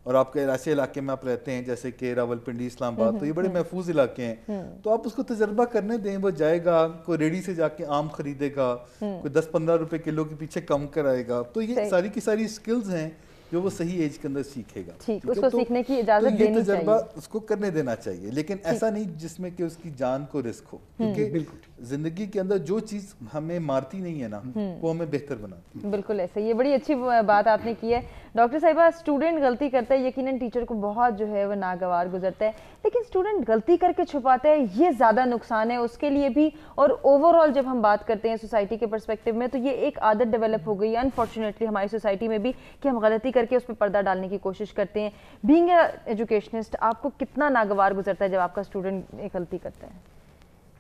और आपके ऐसे इलाके में आप रहते हैं जैसे कि रावलपिंडी इस्लामाबाद तो ये बड़े हम्म, हम्म। महफूज इलाके हैं हम्म। तो आप उसको तजर्बा करने दें वो जाएगा कोई रेडी से जाके आम खरीदेगा कोई दस पंद्रह रुपए किलो के पीछे कम कराएगा तो ये सारी की सारी स्किल्स हैं जो वो सही एज के अंदर सीखेगा ठीक उसको तो, सीखने की तो इजाजत तो देनी चाहिए उसको करने देना चाहिए लेकिन ऐसा नहीं जिसमें कि उसकी जान को रिस्क हो क्योंकि जिंदगी के अंदर जो चीज हमें मारती नहीं है ना हम्म। वो हमें बेहतर बनाती है बिल्कुल ऐसा ये बड़ी अच्छी बात आपने की है डॉक्टर साहिबा स्टूडेंट गलती करता है यकीनन टीचर को बहुत जो है वो नागवार गुजरता है लेकिन स्टूडेंट गलती करके छुपाते हैं ये ज़्यादा नुकसान है उसके लिए भी और ओवरऑल जब हम बात करते हैं सोसाइटी के परस्पेक्टिव में तो ये एक आदत डेवलप हो गई है अनफॉर्चुनेटली हमारी सोसाइटी में भी कि हम गलती करके उस पर पर्दा डालने की कोशिश करते हैं बींग एजुकेशनिस्ट आपको कितना नागवार गुजरता है जब आपका स्टूडेंट गलती करता है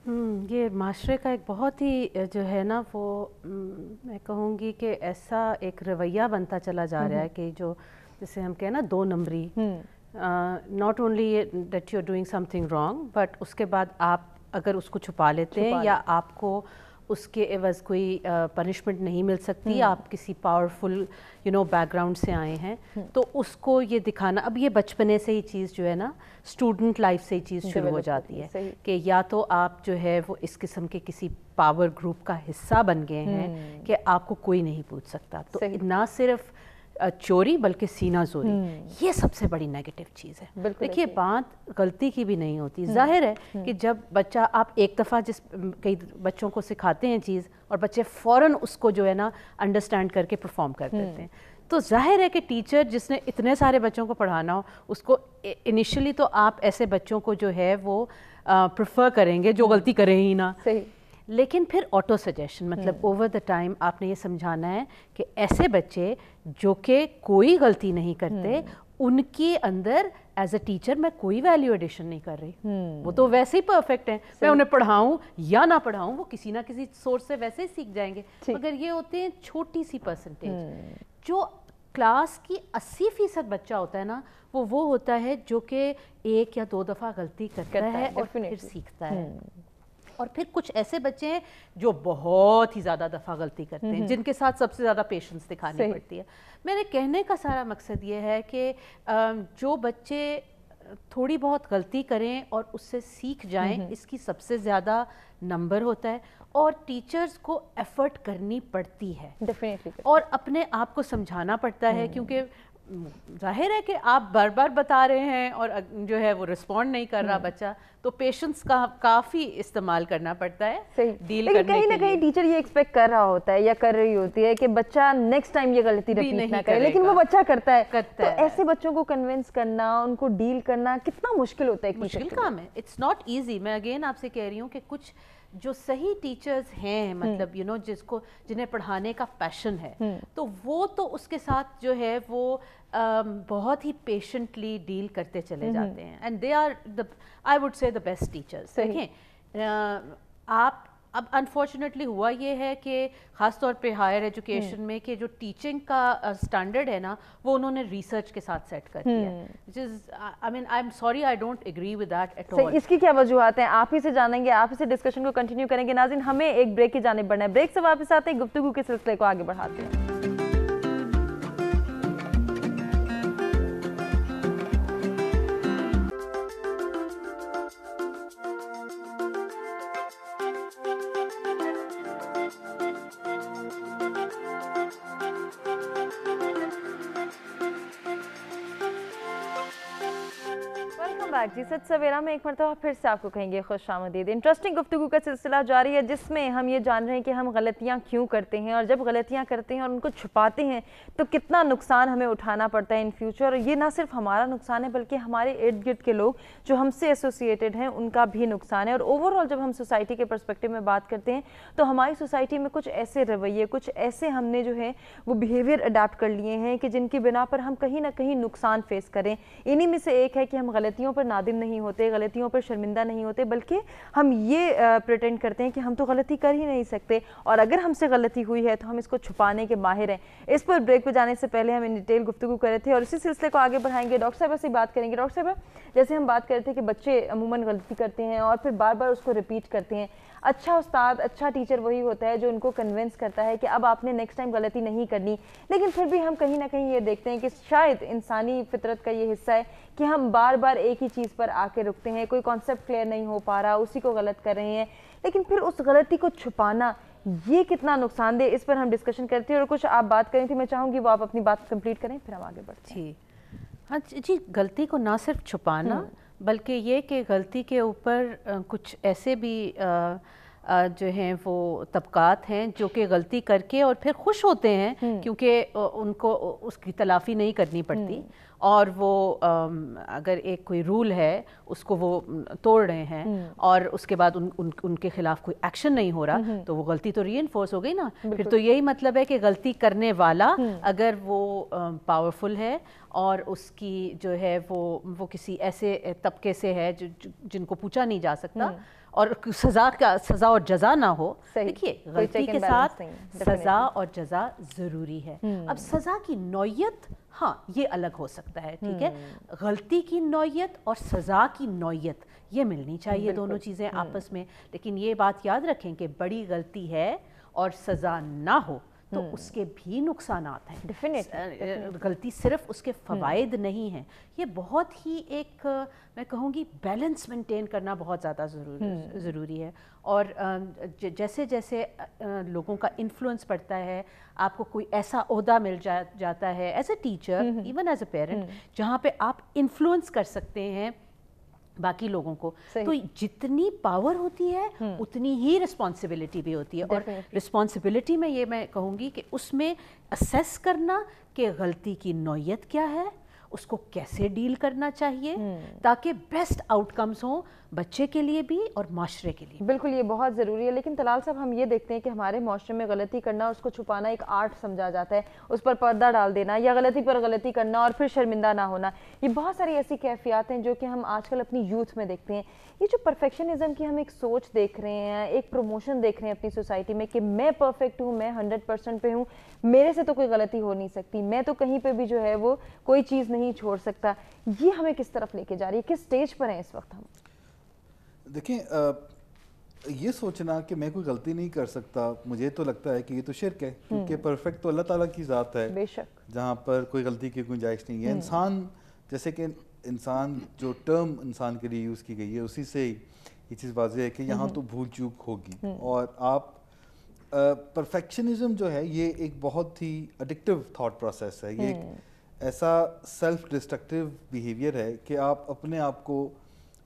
हम्म, ये माशरे का एक बहुत ही जो है ना वो हम्म, मैं कहूँगी कि ऐसा एक रवैया बनता चला जा रहा है हम्म। कि जो जैसे हम कहें ना दो नंबरी not only that you are doing something wrong but उसके बाद आप अगर उसको छुपा लेते हैं या आपको उसके एवज़ कोई पनिशमेंट नहीं मिल सकती हम्म। आप किसी पावरफुल यू नो बैकग्राउंड से आए हैं हम्म। तो उसको ये दिखाना अब ये बचपने से ही चीज़ जो है ना स्टूडेंट लाइफ से ही चीज़ शुरू हो जाती है कि या तो आप जो है वो इस किस्म के किसी पावर ग्रुप का हिस्सा बन गए हैं हम्म। कि आपको कोई नहीं पूछ सकता तो ना सिर्फ़ चोरी बल्कि सीना चोरी हम्म। ये सबसे बड़ी नेगेटिव चीज़ है देखिए बात गलती की भी नहीं होती हम्म, जाहिर है हम्म। कि जब बच्चा आप एक दफ़ा जिस कई बच्चों को सिखाते हैं चीज़ और बच्चे फ़ौर उसको जो है ना अंडरस्टैंड करके परफॉर्म कर देते हैं तो जाहिर है कि टीचर जिसने इतने सारे बच्चों को पढ़ाना हो उसको इनिशियली तो आप ऐसे बच्चों को जो है वो प्रेफर करेंगे जो गलती करें ही ना सही लेकिन फिर ऑटो सजेशन मतलब ओवर द टाइम आपने ये समझाना है कि ऐसे बच्चे जो कि कोई गलती नहीं करते हम्म। उनके अंदर एज अ टीचर मैं कोई वैल्यू एडिशन नहीं कर रही hmm. वो तो वैसे ही परफेक्ट हैं मैं उन्हें पढ़ाऊं या ना पढ़ाऊं वो किसी ना किसी सोर्स से वैसे ही सीख जाएंगे मगर ये होते हैं छोटी सी परसेंटेज hmm. हम्म। जो क्लास की अस्सी फीसद बच्चा होता है ना वो वो होता है जो कि एक या दो दफा गलती करता, करता है, है और फिर सीखता है hmm. और फिर कुछ ऐसे बच्चे हैं जो बहुत ही ज़्यादा दफ़ा गलती करते हैं हम्म। जिनके साथ सबसे ज़्यादा पेशेंस दिखानी पड़ती है मेरे कहने का सारा मकसद ये है कि जो बच्चे थोड़ी बहुत गलती करें और उससे सीख जाएं इसकी सबसे ज़्यादा नंबर होता है और टीचर्स को एफर्ट करनी पड़ती है डेफिनेटली और अपने आप को समझाना पड़ता है हम्म। क्योंकि जाहिर है कि आप बार बार बता रहे हैं और जो है वो रिस्पॉन्ड नहीं कर रहा हम्म। बच्चा तो पेशेंस का काफ़ी इस्तेमाल करना पड़ता है डील करने कहीं ना कहीं टीचर ये एक्सपेक्ट कर रहा होता है या कर रही होती है कि बच्चा नेक्स्ट टाइम ये गलती रिपीट नहीं, नहीं करे लेकिन वो बच्चा करता है करता तो है। ऐसे बच्चों को कन्विंस करना उनको डील करना कितना मुश्किल होता है मुश्किल काम है इट्स नॉट ईजी मैं अगेन आपसे कह रही हूँ कि कुछ जो सही टीचर्स हैं हम्म। मतलब यू you नो know, जिसको जिन्हें पढ़ाने का पैशन है हम्म। तो वो तो उसके साथ जो है वो um, बहुत ही पेशेंटली डील करते चले हम्म। जाते हैं and they are the I would say the best teachers देखें आप अब अनफॉर्चुनेटली हुआ ये है कि ख़ासतौर पे हायर हम्म। एजुकेशन में कि जो टीचिंग का स्टैंडर्ड है ना वो उन्होंने रिसर्च के साथ सेट कर दिया है हम्म। इसकी क्या वजूहत हैं आप ही से जानेंगे आप ही से डिस्कशन को कंटिन्यू करेंगे नाजिन हमें एक ब्रेक की जाने बढ़ना है ब्रेक से वापस आते हैं गुफ्तु के सिलसिले को आगे बढ़ाते हैं वेलकम बैक जी सच सवेरा में एक मरतबा फिर से आपको कहेंगे खुश आमदीद इंटरेस्टिंग गुफ्तु का सिलसिला जारी है जिसमें हम ये जान रहे हैं कि हम गलतियाँ क्यों करते हैं और जब गलतियाँ करते हैं और उनको छुपाते हैं तो कितना नुकसान हमें उठाना पड़ता है इन फ्यूचर और ये ना सिर्फ हमारा नुकसान है बल्कि हमारे इर्द गिर्द के लोग जो हमसे एसोसिएटेड हैं उनका भी नुकसान है और ओवरऑल जब हम सोसाइटी के परस्पेक्टिव में बात करते हैं तो हमारी सोसाइटी में कुछ ऐसे रवैये कुछ ऐसे हमने जो है वो बिहेवियर अडाप्ट कर लिए हैं कि जिनकी बिना पर हम कहीं ना कहीं नुकसान फेस करें इन्हीं में से एक है कि हम गलतियों पर नादिम नहीं होते गलतियों पर शर्मिंदा नहीं होते बल्कि हम ये प्रटेंड करते हैं कि हम तो गलती कर ही नहीं सकते और अगर हमसे गलती हुई है तो हम इसको छुपाने के माहिर हैं इस पर ब्रेक पर जाने से पहले हम इन डिटेल गुफ्तु कर रहे थे और इसी सिलसिले को आगे बढ़ाएंगे डॉक्टर साहब से बात करेंगे डॉक्टर साहब जैसे हम बात कर रहे थे कि बच्चे अमूमन गलती करते हैं और फिर बार बार उसको रिपीट करते हैं अच्छा उस्ताद अच्छा टीचर वही होता है जो उनको कन्विंस करता है कि अब आपने नेक्स्ट टाइम गलती नहीं करनी लेकिन फिर भी हम कहीं ना कहीं ये देखते हैं कि शायद इंसानी फितरत का ये हिस्सा है कि हम बार बार एक ही चीज़ पर आके रुकते हैं कोई कॉन्सेप्ट क्लियर नहीं हो पा रहा उसी को गलत कर रहे हैं लेकिन फिर उस गलती को छुपाना ये कितना नुकसानदेह इस पर हम डिस्कशन करते हैं और कुछ आप बात करें थी तो मैं चाहूँगी वो आप अपनी बात कंप्लीट करें फिर हम आगे बढ़ते हाँ जी गलती को ना सिर्फ छुपाना हम्म। बल्कि ये कि गलती के ऊपर कुछ ऐसे भी आ, जो हैं वो तबकात हैं जो कि गलती करके और फिर खुश होते हैं हम्म। क्योंकि उनको उसकी तलाफ़ी नहीं करनी पड़ती हम्म। और वो अगर एक कोई रूल है उसको वो तोड़ रहे हैं हम्म। और उसके बाद उन, उन उनके खिलाफ कोई एक्शन नहीं हो रहा तो वो गलती तो री हो गई ना फिर तो यही मतलब है कि गलती करने वाला अगर वो पावरफुल है और उसकी जो है वो वो किसी ऐसे तबके से है जो, जिनको पूछा नहीं जा सकता और सज़ा का सज़ा और जजा ना हो देखिए गलती के साथ सज़ा और जजा ज़रूरी है हम्म। अब सज़ा की नोयत हाँ ये अलग हो सकता है ठीक है हम्म। गलती की नोयत और सज़ा की नोयत ये मिलनी चाहिए दोनों चीज़ें हम्म। आपस में लेकिन ये बात याद रखें कि बड़ी गलती है और सज़ा ना हो तो हम्म। उसके भी नुकसान हैं डेफिनेटली गलती सिर्फ उसके हम्म। फ़वाद नहीं हैं ये बहुत ही एक मैं कहूँगी बैलेंस मेंटेन करना बहुत ज़्यादा ज़रूरी हम्म। ज़रूरी है और जैसे जैसे लोगों का इन्फ्लुएंस पड़ता है आपको कोई ऐसा अहदा मिल जा, जाता है as a teacher even as a parent जहाँ पे आप इन्फ्लुएंस कर सकते हैं बाकी लोगों को तो जितनी पावर होती है हम्म। उतनी ही रिस्पॉन्सिबिलिटी भी होती है और रिस्पॉन्सिबिलिटी में ये मैं कहूँगी कि उसमें असेस करना कि गलती की नौीयत क्या है उसको कैसे डील करना चाहिए हम्म। ताकि बेस्ट आउटकम्स हों बच्चे के लिए भी और माशरे के लिए बिल्कुल ये बहुत ज़रूरी है लेकिन तलाल साहब हम ये देखते हैं कि हमारे माशरे में गलती करना उसको छुपाना एक आर्ट समझा जाता है उस पर पर्दा डाल देना या गलती पर गलती करना और फिर शर्मिंदा ना होना ये बहुत सारी ऐसी कैफियात हैं जो कि हम आजकल अपनी यूथ में देखते हैं ये जो परफेक्शनिज़म की हम एक सोच देख रहे हैं एक प्रमोशन देख रहे हैं अपनी सोसाइटी में कि मैं परफेक्ट हूँ मैं हंड्रेड परसेंट पे हूँ मेरे से तो कोई गलती हो नहीं सकती मैं तो कहीं पर भी जो है वो कोई चीज़ नहीं छोड़ सकता ये हमें किस तरफ लेके जा रही है किस स्टेज पर हैं इस वक्त हम देखें ये सोचना कि मैं कोई गलती नहीं कर सकता मुझे तो लगता है कि ये तो शिरक है हम्म। क्योंकि परफेक्ट तो अल्लाह ताला की ज़ात है बेशक जहाँ पर कोई गलती की गुंजाइश नहीं है हम्म। इंसान जैसे कि इंसान जो टर्म इंसान के लिए यूज़ की गई है उसी से ये चीज़ वाजह है कि यहाँ हम्म। तो भूल चूक होगी और आप परफेक्शनिज्म जो है ये एक बहुत ही एडिक्टिव थॉट प्रोसेस है ये एक ऐसा सेल्फ डिस्ट्रक्टिव बिहेवियर है कि आप अपने आप को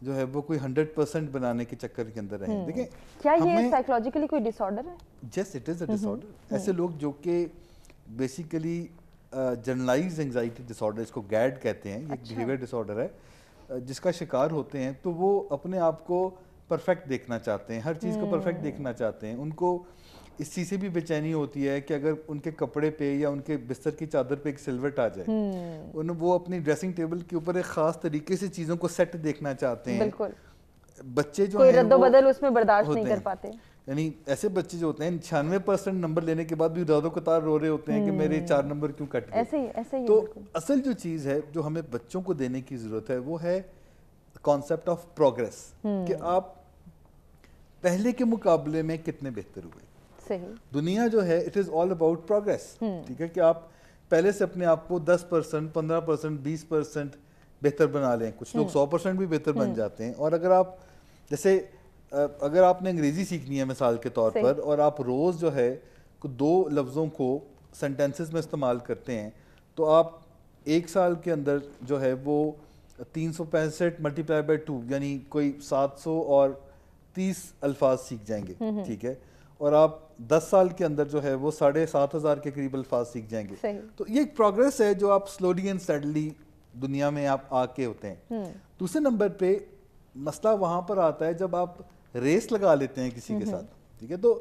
जो है वो कोई हंड्रेड परसेंट बनाने के चक्कर के अंदर रहे हम्म। देखिए क्या ये साइकोलॉजिकली कोई डिसऑर्डर है just it is a disorder ऐसे लोग जो कि बेसिकली जर्नलाइज एंगजाइटी डिसऑर्डर इसको गैड कहते हैं ये बिहेवियर डिसऑर्डर अच्छा। है uh, जिसका शिकार होते हैं तो वो अपने आप को परफेक्ट देखना चाहते हैं हर चीज़ को परफेक्ट हम्म। देखना चाहते हैं उनको uh, इस चीज़ से भी बेचैनी होती है कि अगर उनके कपड़े पे या उनके बिस्तर की चादर पे एक सिल्वट आ जाए हम्म। उन्हें वो अपनी ड्रेसिंग टेबल के ऊपर एक खास तरीके से चीज़ों को सेट देखना चाहते हैं बच्चे जो कोई रद्दो बदल उसमें बर्दाश्त नहीं कर पाते यानी ऐसे बच्चे जो होते हैं छियानवे परसेंट नंबर लेने के बाद भी दादो कतार रो रहे होते हैं कि मेरे हम्म। चार नंबर क्यों कट गए ऐसे ही ऐसे ही तो असल जो चीज़ है जो हमें बच्चों को देने की ज़रूरत है वो है कॉन्सेप्ट ऑफ प्रोग्रेस कि आप पहले के मुकाबले में कितने बेहतर हुए दुनिया जो है it is all about progress ठीक है कि आप पहले से अपने आप को 10 परसेंट पंद्रह परसेंट बीस परसेंट बेहतर बना लें कुछ लोग 100 हम्म। परसेंट भी बेहतर बन हम्म। जाते हैं और अगर आप जैसे अगर आपने अंग्रेजी सीखनी है मिसाल के तौर पर और आप रोज़ जो है दो लफ्ज़ों को सेंटेंसेस में इस्तेमाल करते हैं तो आप एक साल के अंदर जो है वो तीन सौ पैंसठ मल्टीप्लाई बाई टू यानी कोई सात सौ और तीस अल्फाज सीख जाएंगे हम्म, ठीक है और आप दस साल के अंदर जो है वो साढ़े सात हज़ार के करीब अल्फाज सीख जाएंगे तो ये एक प्रोग्रेस है जो आप स्लोली एंड सडली दुनिया में आप आके होते हैं हम्म। दूसरे नंबर पे मसला वहाँ पर आता है जब आप रेस लगा लेते हैं किसी के साथ ठीक है तो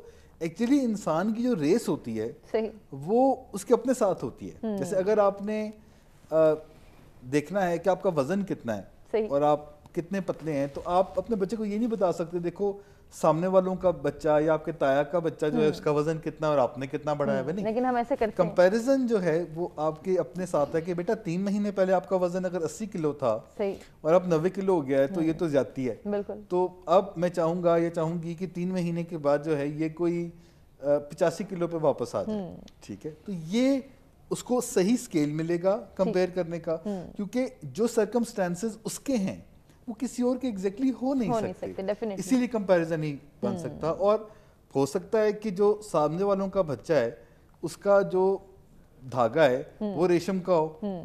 एक्चुअली इंसान की जो रेस होती है वो उसके अपने साथ होती है हम्म। जैसे अगर आपने आ, देखना है कि आपका वजन कितना है और आप कितने पतले हैं तो आप अपने बच्चे को ये नहीं बता सकते देखो सामने वालों का बच्चा या आपके ताया का बच्चा जो है हम्म। उसका वजन कितना और आपने कितना बढ़ाया है हम्म। नहीं लेकिन हम ऐसे करते कंपैरिजन जो है वो आपके अपने साथ है कि बेटा तीन महीने पहले आपका वजन अगर अस्सी किलो था सही और अब नब्बे किलो हो गया है तो ये हम्म। तो ज्यादा है बिल्कुल तो अब मैं चाहूंगा या चाहूंगी की तीन महीने के बाद जो है ये कोई पिचासी किलो पे वापस आ जाए ठीक है तो ये उसको सही स्केल मिलेगा कंपेयर करने का क्योंकि जो सर्कमस्टेंसेज उसके हैं वो किसी और के एग्जैक्टली exactly हो नहीं हो सकते, सकते इसीलिए कंपैरिजन नहीं बन हम्म। सकता और हो सकता है कि जो सामने वालों का बच्चा है उसका जो धागा है हम्म। वो रेशम का हो हम्म।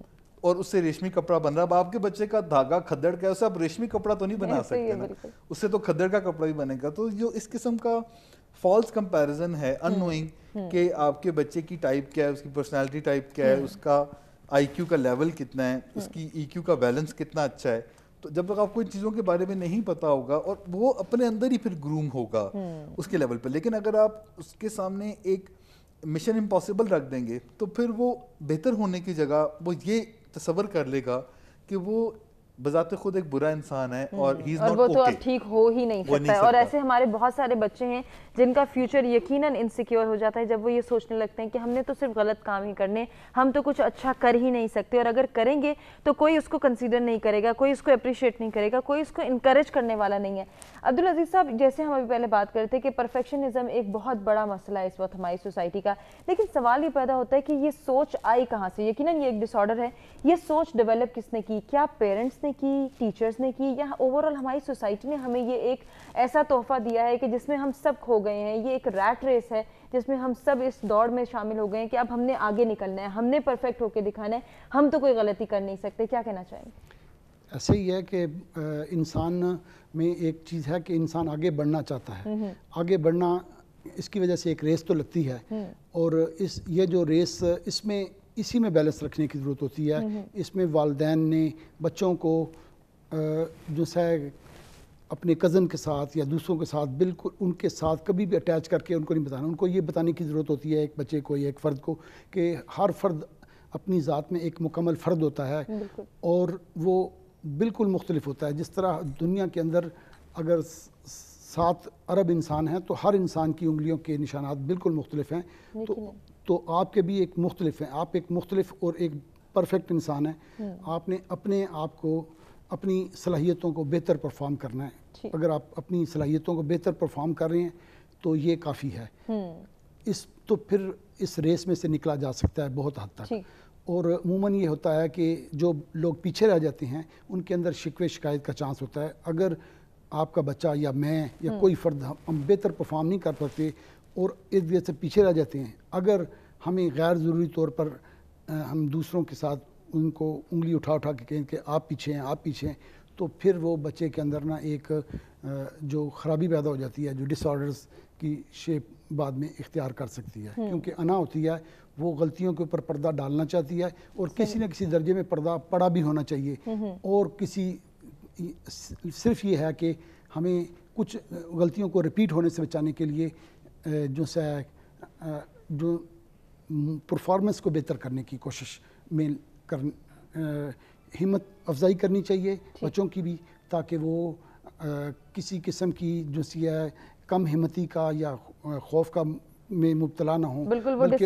और उससे रेशमी कपड़ा बन रहा है आपके बच्चे का धागा खद्दड़ का है उसे आप रेशमी कपड़ा तो नहीं बना सकते ना उससे तो खद्दड़ का कपड़ा ही बनेगा तो जो इस किस्म का फॉल्स कंपैरिजन है अनोइंग कि आपके बच्चे की टाइप क्या है उसकी पर्सनालिटी टाइप क्या है उसका आईक्यू का लेवल कितना है उसकी ईक्यू e का बैलेंस कितना अच्छा है तो जब तक आपको इन चीज़ों के बारे में नहीं पता होगा और वो अपने अंदर ही फिर ग्रूम होगा हम्म। उसके लेवल पर लेकिन अगर आप उसके सामने एक मिशन इम्पॉसिबल रख देंगे तो फिर वो बेहतर होने की जगह वो ये तस्वर कर लेगा कि वो बजात खुद एक बुरा इंसान है और ही हम्म। और वो तो अब ठीक हो ही नहीं सकता है और ऐसे हमारे बहुत सारे बच्चे हैं जिनका फ्यूचर यकीनन इनसिक्योर हो जाता है जब वो ये सोचने लगते हैं कि हमने तो सिर्फ गलत काम ही करने हम तो कुछ अच्छा कर ही नहीं सकते और अगर करेंगे तो कोई उसको कंसिडर नहीं करेगा कोई उसको अप्रिशिएट नहीं करेगा कोई उसको इंकरेज करने वाला नहीं है अब्दुल अजीज़ साहब जैसे हम अभी पहले बात करते कि परफेक्शनिज्म एक बहुत बड़ा मसला है इस वक्त हमारी सोसाइटी का लेकिन सवाल ये पैदा होता है कि ये सोच आई कहाँ से यकीन ये एक डिसऑर्डर है ये सोच डेवेलप किसने की क्या पेरेंट्स ने की टीचर्स ने की या ओवरऑल हमारी सोसाइटी ने हमें ये एक ऐसा तोहफा दिया है कि जिसमें हम सब खो गए हैं ये एक रैट रेस है जिसमें हम सब इस दौड़ में शामिल हो गए हैं कि अब हमने आगे निकलना है हमने परफेक्ट होके दिखाना है हम तो कोई गलती कर नहीं सकते क्या कहना चाहेंगे ऐसे ही है कि इंसान में एक चीज़ है कि इंसान आगे बढ़ना चाहता है हम्म, हम्म। आगे बढ़ना इसकी वजह से एक रेस तो लगती है हम्म। और इस ये जो रेस इसमें इसी में बैलेंस रखने की ज़रूरत होती है इसमें वालदेन ने बच्चों को जो है अपने कज़न के साथ या दूसरों के साथ बिल्कुल उनके साथ कभी भी अटैच करके उनको नहीं बताना उनको ये बताने की ज़रूरत होती है एक बच्चे को या एक फ़र्द को कि हर फ़र्द अपनी ज़ात में एक मुकम्मल फ़र्द होता है और वो बिल्कुल मुख्तलिफ होता है जिस तरह दुनिया के अंदर अगर सात अरब इंसान हैं तो हर इंसान की उंगलियों के निशानात बिल्कुल मुख्तलिफ हैं तो तो आपके भी एक मुख्तलिफ हैं आप एक मुख्तलिफ और एक परफेक्ट इंसान है हम्म। आपने अपने आप को अपनी सलाहियतों को बेहतर परफॉर्म करना है अगर आप अपनी सलाहियतों को बेहतर परफॉर्म कर रहे हैं तो ये काफ़ी है हम्म। इस तो फिर इस रेस में से निकला जा सकता है बहुत हद तक और अमूमन ये होता है कि जो लोग पीछे रह जाते हैं उनके अंदर शिकवे शिकायत का चांस होता है अगर आपका बच्चा या मैं या हम्म। कोई फर्द हम बेहतर परफॉर्म नहीं कर पाते और इस वजह से पीछे रह जाते हैं अगर हमें गैर ज़रूरी तौर पर हम दूसरों के साथ उनको उंगली उठा उठा के कहें कि आप पीछे हैं आप पीछे हैं तो फिर वो बच्चे के अंदर ना एक जो खराबी पैदा हो जाती है जो डिसऑर्डर्स की शेप बाद में इख्तियार कर सकती है हम्म। क्योंकि अना होती है वो गलतियों के ऊपर पर्दा डालना चाहती है और किसी न किसी दर्जे में पर्दा पड़ा भी होना चाहिए हम्म। और किसी सिर्फ ये है कि हमें कुछ गलतियों को रिपीट होने से बचाने के लिए जो सा जो परफॉर्मेंस को बेहतर करने की कोशिश में कर हिम्मत अफजाई करनी चाहिए बच्चों की भी ताकि वो किसी किस्म की जो सी कम हिम्मती का या खौफ का మే ముబ్తలా نہ ہوں బల్క్ ఉమీద్ కీ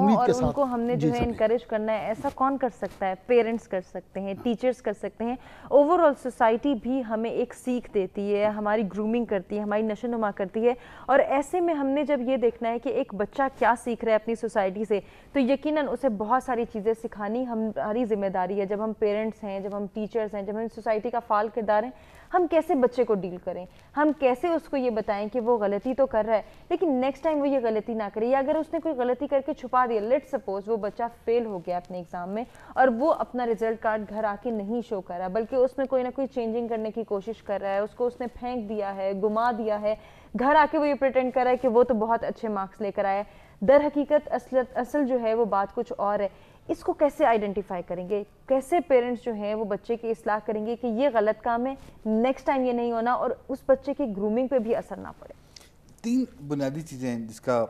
ఉమీద్ కే సాత్ ఉంకో హమ్నే జో హే ఎంకరేజ్ కర్నా హై ఐసా కాన్ కర్ సక్తా హై పేరెంట్స్ కర్ సక్తే హై టీచర్స్ కర్ సక్తే హై ఓవర్ ఆల్ సొసైటీ భీ హమే ఏక్ సీక్ deti హై హమారి గ్రూమింగ్ కర్తీ హై హమారి నషనమా కర్తీ హై ఔర్ ఐసే మే హమ్నే జబ్ యే దేఖనా హై కి ఏక్ బచ్చా క్యా سیک్ రహా హై అప్నీ సొసైటీ సే తో యకినన్ ఉసే బహత్ సారి చీజే సికహానీ హమారి జిమేదారీ హై జబ్ హమ్ పేరెంట్స్ హై జబ్ హమ్ టీచర్స్ హై జబ్ హమ్ సొసైటీ కా ఫాల్కర్దార్ హై हम कैसे बच्चे को डील करें हम कैसे उसको ये बताएं कि वो गलती तो कर रहा है लेकिन नेक्स्ट टाइम वो ये गलती ना करे या अगर उसने कोई गलती करके छुपा दिया लेट सपोज वो बच्चा फेल हो गया अपने एग्ज़ाम में और वो अपना रिजल्ट कार्ड घर आके नहीं शो कर रहा बल्कि उसमें कोई ना कोई चेंजिंग करने की कोशिश कर रहा है उसको उसने फेंक दिया है घुमा दिया है घर आके वो ये प्रटेंड कर रहा है कि वो तो बहुत अच्छे मार्क्स लेकर आया दर हकीकत असल असल जो है वो बात कुछ और है इसको कैसे आइडेंटिफाई करेंगे कैसे पेरेंट्स जो हैं वो बच्चे की असलाह करेंगे कि ये गलत काम है नेक्स्ट टाइम ये नहीं होना और उस बच्चे की ग्रूमिंग पे भी असर ना पड़े तीन बुनियादी चीज़ें हैं जिसका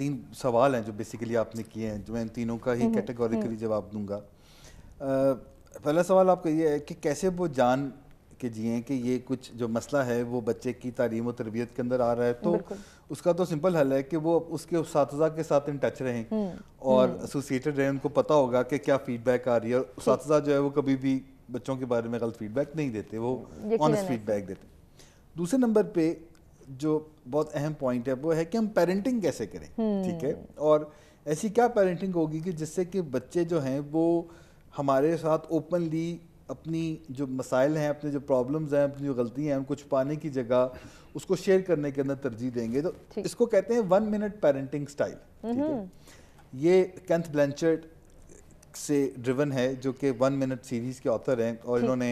तीन सवाल हैं जो बेसिकली आपने किए हैं जो मैं तीनों का ही कैटेगोरिकली हम्म, हम्म। जवाब दूंगा पहला सवाल आपका ये है कि कैसे वो जान के जिए कि ये कुछ जो मसला है वो बच्चे की तालीम और तरबियत के अंदर आ रहा है तो उसका तो सिंपल हल है कि वो उसके उस के साथ इन टच रहें हम्म, और एसोसिएटेड हम्म। रहें उनको पता होगा कि क्या फीडबैक आ रही है और उस जो है वो कभी भी बच्चों के बारे में गलत फीडबैक नहीं देते वो ऑनेस्ट फीडबैक देते दूसरे नंबर पे जो बहुत अहम पॉइंट है वो है कि हम पेरेंटिंग कैसे करें हम्म। ठीक है और ऐसी क्या पेरेंटिंग होगी कि जिससे कि बच्चे जो हैं वो हमारे साथ ओपनली अपनी जो मसाइल हैं अपने जो प्रॉब्लम्स हैं अपनी जो गलतियाँ हैं उनको छुपाने की जगह उसको शेयर करने के अंदर तरजीह देंगे तो इसको कहते हैं वन मिनट पेरेंटिंग स्टाइल ठीक है हम्म। ये कैंथ ब्लेंचर्ड से ड्रिवन है जो कि वन मिनट सीरीज़ के ऑथर हैं और इन्होंने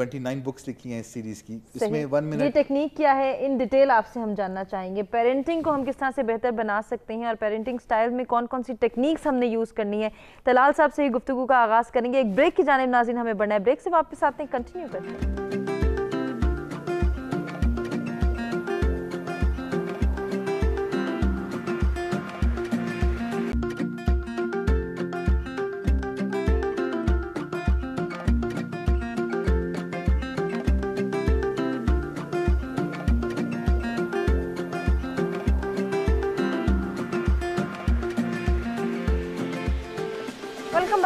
29 बुक्स लिखी हैं इस सीरीज की इसमें वन मिनट ये टेक्निक क्या है इन डिटेल आपसे हम जानना चाहेंगे पेरेंटिंग को हम किस तरह से बेहतर बना सकते हैं और पेरेंटिंग स्टाइल में कौन कौन सी टेक्निक्स हमने यूज़ करनी है तलाल साहब से ही गुफ्तु का आगाज़ करेंगे एक ब्रेक की जानब नाजिन हमें बढ़ना है ब्रेक से वापस आते हैं कंटिन्यू करते हैं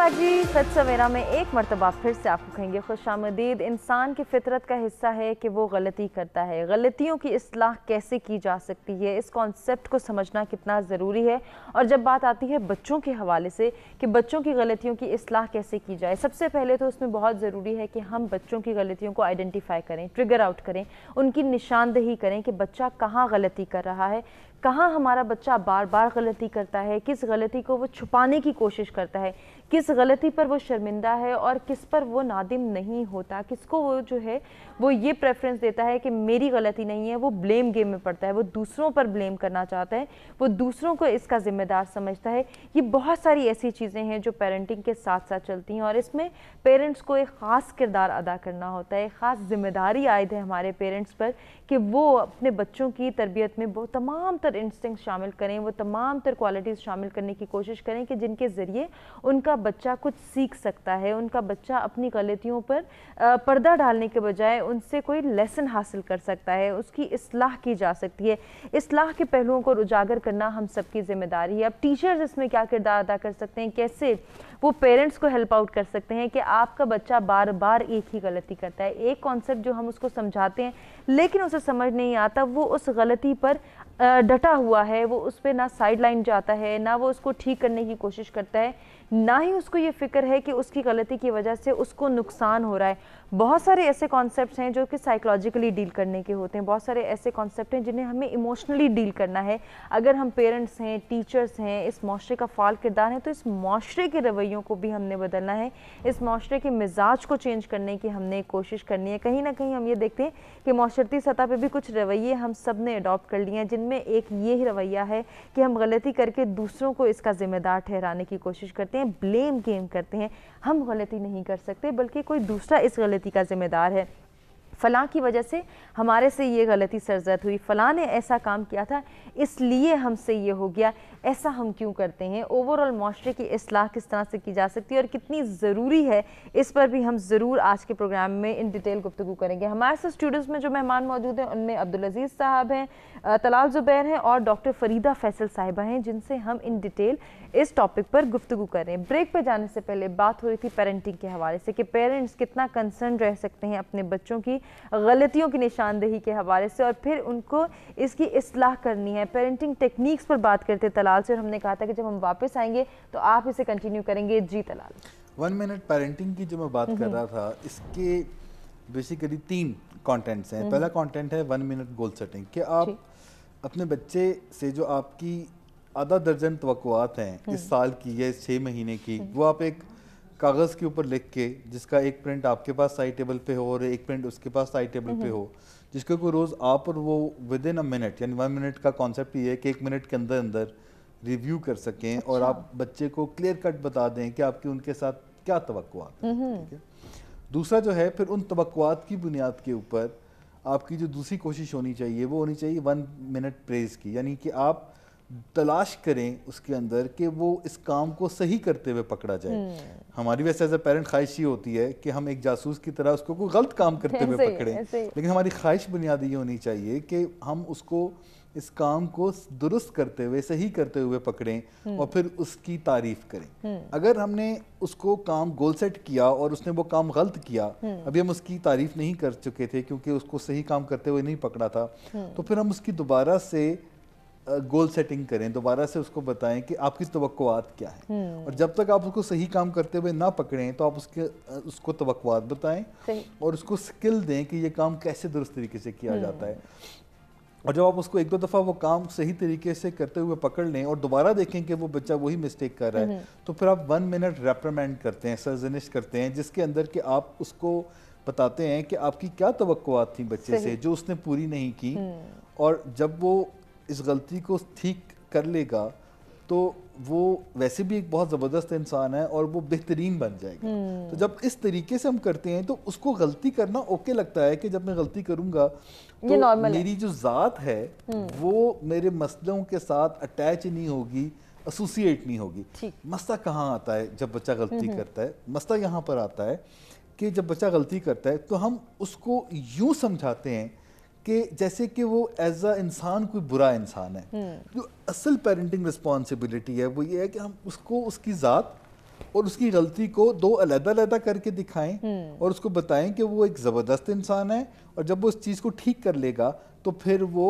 बाजी सच सवेरा में एक मरतबा फिर से आपको कहेंगे खुश आमदीद इंसान की फितरत का हिस्सा है कि वो गलती करता है गलतियों की असलाह कैसे की जा सकती है इस कॉन्सेप्ट को समझना कितना ज़रूरी है और जब बात आती है बच्चों के हवाले से कि बच्चों की गलतियों की असलाह कैसे की जाए सबसे पहले तो उसमें बहुत ज़रूरी है कि हम बच्चों की गलतियों को आइडेंटिफाई करें ट्रिगर आउट करें उनकी निशानदही करें कि बच्चा कहाँ गलती कर रहा है कहाँ हमारा बच्चा बार बार गलती करता है किस गलती को वो छुपाने की कोशिश करता है किस गलती पर वो शर्मिंदा है और किस पर वो नादिम नहीं होता किसको वो जो है वो ये प्रेफरेंस देता है कि मेरी गलती नहीं है वो ब्लेम गेम में पड़ता है वो दूसरों पर ब्लेम करना चाहता है वो दूसरों को इसका ज़िम्मेदार समझता है ये बहुत सारी ऐसी चीज़ें हैं जो पेरेंटिंग के साथ साथ चलती हैं और इसमें पेरेंट्स को एक ख़ास किरदार अदा करना होता है ख़ास जिम्मेदारी आयद है हमारे पेरेंट्स पर कि वो अपने बच्चों की तरबियत में वो तमाम तर इंस्टिंग शामिल करें वो तमाम तर क्वालिटीज़ शामिल करने की कोशिश करें कि जिनके ज़रिए उनका बच्चा कुछ सीख सकता है उनका बच्चा अपनी गलतियों पर पर्दा डालने के बजाय उनसे कोई लेसन हासिल कर सकता है उसकी असलाह की जा सकती है असलाह के पहलुओं को उजागर करना हम सबकी ज़िम्मेदारी है अब टीचर्स इसमें क्या किरदार अदा कर सकते हैं कैसे वो पेरेंट्स को हेल्प आउट कर सकते हैं कि आपका बच्चा बार बार एक ही गलती करता है एक कॉन्सेप्ट जो हम उसको समझाते हैं लेकिन उसे समझ नहीं आता वो उस गलती पर डटा हुआ है वो उस पर ना साइड लाइन जाता है ना वो उसको ठीक करने की कोशिश करता है ना ही उसको ये फ़िक्र है कि उसकी गलती की वजह से उसको नुकसान हो रहा है बहुत सारे ऐसे कॉन्सेप्ट हैं जो कि साइकोलॉजिकली डील करने के होते हैं बहुत सारे ऐसे कॉन्सेप्ट हैं जिन्हें हमें इमोशनली डील करना है अगर हम पेरेंट्स हैं टीचर्स हैं इस माशरे का फाल किरदार है तो इस माशरे के रवैये बुराइयों को भी हमने बदलना है इस माशरे के मिजाज को चेंज करने की हमने कोशिश करनी है कहीं ना कहीं हम ये देखते हैं कि माशरती सतह पर भी कुछ रवैये हम सब ने अडोप्ट कर लिए हैं जिनमें एक ये ही रवैया है कि हम गलती करके दूसरों को इसका ज़िम्मेदार ठहराने की कोशिश करते हैं ब्लेम गेम करते हैं हम गलती नहीं कर सकते बल्कि कोई दूसरा इस गलती का ज़िम्मेदार है फ़लाँ की वजह से हमारे से ये गलती सरजद हुई फ़लाँ ने ऐसा काम किया था इसलिए हमसे ये हो गया ऐसा हम क्यों करते हैं ओवरऑल माशरे की असलाह किस तरह से की जा सकती है और कितनी ज़रूरी है इस पर भी हम ज़रूर आज के प्रोग्राम में इन डिटेल गुफ्तु करेंगे हमारे साथ स्टूडेंट्स में जो मेहमान मौजूद हैं उनमें अब्दुलज़ीज़ साहब हैं तलाल ज़ुबैर हैं और डॉक्टर फरीदा फैसल साहिबा हैं जिनसे हम इन डिटेल इस टॉपिक पर गुफ्तु कर रहे हैं ब्रेक पर जाने से पहले बात हो रही थी पेरेंटिंग के हवाले से कि पेरेंट्स कितना कंसर्न रह सकते हैं अपने बच्चों की गलतियों की निशानदेही के हवाले से और फिर उनको इसकी असलाह करनी है पेरेंटिंग टेक्निक्स पर बात करते तलाल से और हमने कहा था कि जब हम वापस आएंगे तो आप इसे कंटिन्यू करेंगे जी तलाल वन मिनट पेरेंटिंग की जो मैं बात कर रहा था इसके बेसिकली तीन कंटेंट्स हैं पहला कॉन्टेंट है वन मिनट गोल सेटिंग कि आप अपने बच्चे से जो आपकी आधा दर्जन तो हैं इस हम्म। साल की या इस छः महीने की हम्म। वो आप एक कागज़ के ऊपर लिख के जिसका एक प्रिंट आपके पास साइड टेबल पे हो और एक प्रिंट उसके पास साइड टेबल पे हो जिसके कोई रोज़ आप और वो विद इन अ मिनट यानी वन मिनट का कॉन्सेप्ट ये है कि एक मिनट के अंदर अंदर रिव्यू कर सकें अच्छा। और आप बच्चे को क्लियर कट बता दें कि आपकी उनके साथ क्या ठीक है दूसरा जो है फिर उन तवक्कुआत की बुनियाद के ऊपर आपकी जो दूसरी कोशिश होनी चाहिए वो होनी चाहिए वन मिनट प्रेज की यानी कि आप तलाश करें उसके अंदर कि वो इस काम को सही करते हुए पकड़ा जाए हम्म। हमारी वैसे एज ए पेरेंट ख्वाहिश ये होती है कि हम एक जासूस की तरह उसको कोई गलत काम करते हुए पकड़ें लेकिन हमारी ख्वाहिश बुनियादी ये होनी चाहिए कि हम उसको इस काम को दुरुस्त करते हुए सही करते हुए पकड़ें हम्म। और फिर उसकी तारीफ करें हम्म। अगर हमने उसको काम गोल सेट किया और उसने वो काम गलत किया अभी हम उसकी तारीफ नहीं कर चुके थे क्योंकि उसको सही काम करते हुए नहीं पकड़ा था तो फिर हम उसकी दोबारा से गोल सेटिंग करें दोबारा से उसको बताएं कि आपकी तवक्कोआत क्या है हम्म। और जब तक आप उसको सही काम करते हुए ना पकड़ें तो आप उसके उसको तवक्कोआत बताएं और उसको स्किल दें कि ये काम कैसे दुरुस्त तरीके से किया हम्म। जाता है और जब आप उसको एक दो दफ़ा वो काम सही तरीके से करते हुए पकड़ लें और दोबारा देखें कि वो बच्चा वही मिस्टेक कर रहा है हम्म। तो फिर आप वन मिनट रेप्रमेंड करते हैं सर्जनिश करते हैं जिसके अंदर कि आप उसको बताते हैं कि आपकी क्या तो थी बच्चे से जो उसने पूरी नहीं की और जब वो इस गलती को ठीक कर लेगा तो वो वैसे भी एक बहुत ज़बरदस्त इंसान है और वो बेहतरीन बन जाएगा हम्म। तो जब इस तरीके से हम करते हैं तो उसको गलती करना ओके लगता है कि जब मैं गलती करूँगा तो मेरी जो ज़ात है हम्म। वो मेरे मसलों के साथ अटैच नहीं होगी एसोसिएट नहीं होगी मसला कहाँ आता है जब बच्चा गलती हम्म, करता है मसला यहाँ पर आता है कि जब बच्चा गलती करता है तो हम उसको यूँ समझाते हैं कि जैसे कि वो एज अ इंसान कोई बुरा इंसान है हम्म। जो असल पेरेंटिंग रिस्पॉन्सिबिलिटी है वो ये है कि हम उसको उसकी ज़ात और उसकी गलती को दो अलहदा करके दिखाएं हम्म। और उसको बताएं कि वो एक ज़बरदस्त इंसान है और जब वो उस चीज़ को ठीक कर लेगा तो फिर वो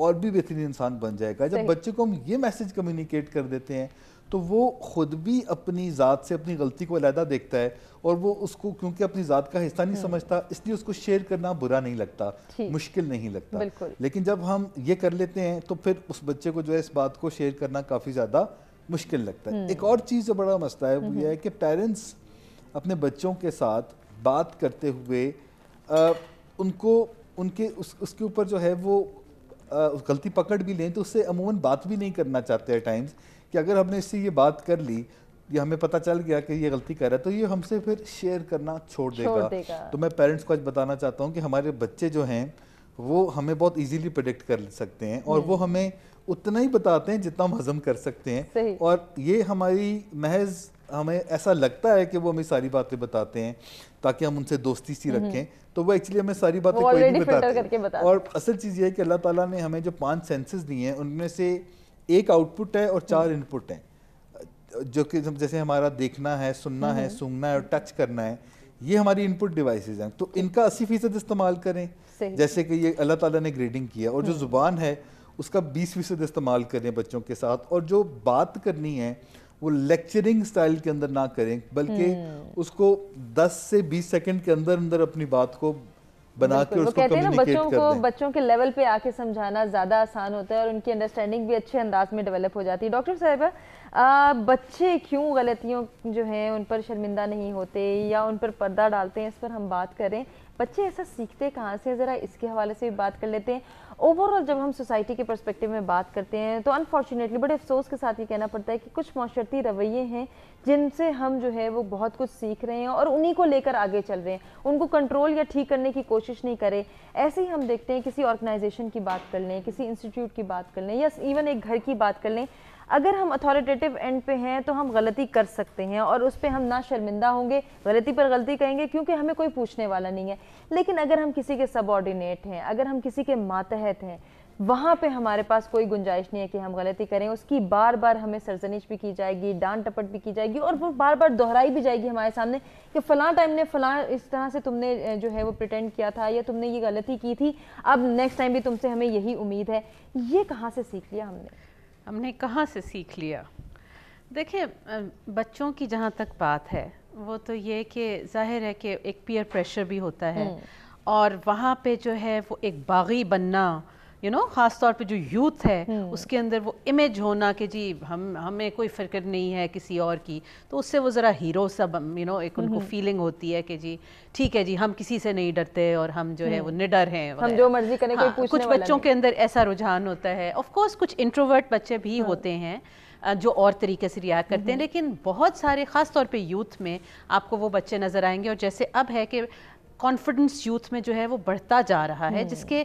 और भी बेहतरीन इंसान बन जाएगा जब बच्चे को हम ये मैसेज कम्युनिकेट कर देते हैं तो वो खुद भी अपनी ज़ात से अपनी गलती को अलहदा देखता है और वो उसको क्योंकि अपनी ज़ात का हिस्सा नहीं हम्म। समझता इसलिए उसको शेयर करना बुरा नहीं लगता मुश्किल नहीं लगता लेकिन जब हम ये कर लेते हैं तो फिर उस बच्चे को जो है इस बात को शेयर करना काफ़ी ज़्यादा मुश्किल लगता है हम्म। एक और चीज़ जो बड़ा मसला है वो हम्म। ये है कि पेरेंट्स अपने बच्चों के साथ बात करते हुए आ, उनको उनके उस उसके ऊपर जो है वो आ, गलती पकड़ भी लें तो उससे अमूमन बात भी नहीं करना चाहते हैं टाइम्स कि अगर हमने इससे ये बात कर ली या हमें पता चल गया कि ये गलती कर रहा है तो ये हमसे फिर शेयर करना छोड़, छोड़ देगा।, तो मैं पेरेंट्स को आज बताना चाहता हूँ कि हमारे बच्चे जो हैं वो हमें बहुत इजीली प्रोडिक्ट कर सकते हैं और वो हम्म। हमें उतना ही बताते हैं जितना हम हजम कर सकते हैं और ये हमारी महज हमें ऐसा लगता है कि वो हमें सारी बातें बताते हैं ताकि हम उनसे दोस्ती सी हम्म। रखें तो वो एक्चुअली हमें सारी बातें कोई नहीं बताते और असल चीज़ ये है कि अल्लाह ताला ने हमें जो पांच सेंसेस दिए हैं उनमें से एक आउटपुट है और चार इनपुट हैं जो कि जैसे हमारा देखना है सुनना है हम्म। सूंघना है और टच करना है ये हमारी इनपुट डिवाइसेज हैं तो इनका अस्सी फीसद इस्तेमाल करें जैसे कि ये अल्लाह ताला ने ग्रेडिंग किया और जो हम्म। ज़ुबान है उसका बीस फीसद इस्तेमाल करें बच्चों के साथ और जो बात करनी है वो लेक्चरिंग स्टाइल के अंदर ना करें बल्कि हम्म। उसको दस से बीस सेकेंड के अंदर अंदर अपनी बात को बना के उसको कहते हैं बच्चों को बच्चों के लेवल पे आके समझाना ज़्यादा आसान होता है और उनकी अंडरस्टैंडिंग भी अच्छे अंदाज में डेवलप हो जाती है डॉक्टर साहब आ, बच्चे क्यों गलतियों जो हैं उन पर शर्मिंदा नहीं होते या उन पर पर्दा डालते हैं इस पर हम बात करें बच्चे ऐसा सीखते कहाँ से ज़रा इसके हवाले से भी बात कर लेते हैं ओवरऑल जब हम सोसाइटी के परस्पेक्टिव में बात करते हैं तो अनफॉर्चुनेटली बड़े अफसोस के साथ ये कहना पड़ता है कि कुछ माशरती रवैये हैं जिनसे हम जो है वो बहुत कुछ सीख रहे हैं और उन्हीं को लेकर आगे चल रहे हैं उनको कंट्रोल या ठीक करने की कोशिश नहीं करें ऐसे ही हम देखते हैं किसी ऑर्गेनाइजेशन की बात कर लें किसी इंस्टीट्यूट की बात कर लें या इवन एक घर की बात कर लें अगर हम अथॉरिटेटिव एंड पे हैं तो हम गलती कर सकते हैं और उस पर हम ना शर्मिंदा होंगे गलती पर गलती कहेंगे क्योंकि हमें कोई पूछने वाला नहीं है लेकिन अगर हम किसी के सबॉर्डिनेट हैं अगर हम किसी के मातहत हैं वहाँ पे हमारे पास कोई गुंजाइश नहीं है कि हम गलती करें उसकी बार बार हमें सरजनिश भी की जाएगी डांट टपट भी की जाएगी और वो बार बार दोहराई भी जाएगी हमारे सामने कि फ़लाँ टाइम ने फ़लाँ इस तरह से तुमने जो है वो प्रिटेंड किया था या तुमने ये गलती की थी अब नेक्स्ट टाइम भी तुमसे हमें यही उम्मीद है ये कहाँ से सीख लिया हमने हमने कहाँ से सीख लिया देखें बच्चों की जहाँ तक बात है वो तो ये कि जाहिर है कि एक पीयर प्रेशर भी होता है हम्म। और वहाँ पे जो है वो एक बागी बनना यू नो खास तौर पे जो यूथ है हम्म। उसके अंदर वो इमेज होना कि जी हम हमें कोई फिक्र नहीं है किसी और की तो उससे वो ज़रा हीरो सब यू नो एक उनको फीलिंग हम्म। होती है कि जी ठीक है जी हम किसी से नहीं डरते और हम जो है वो हम्म। निडर हैं हम जो मर्जी करें हाँ, कोई कुछ बच्चों के अंदर ऐसा रुझान होता है ऑफ़कोर्स कुछ इंट्रोवर्ट बच्चे भी हाँ। होते हैं जो और तरीके से रिएक्ट करते हैं लेकिन बहुत सारे ख़ास तौर पे यूथ में आपको वो बच्चे नज़र आएंगे और जैसे अब है कि कॉन्फिडेंस यूथ में जो है वो बढ़ता जा रहा है जिसके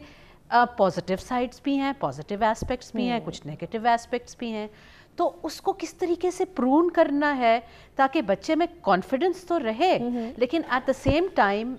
पॉजिटिव साइड्स भी हैं पॉजिटिव एस्पेक्ट्स भी हैं हम्म। कुछ नेगेटिव एस्पेक्ट्स भी हैं तो उसको किस तरीके से प्रून करना है ताकि बच्चे में कॉन्फिडेंस तो रहे लेकिन एट द सेम टाइम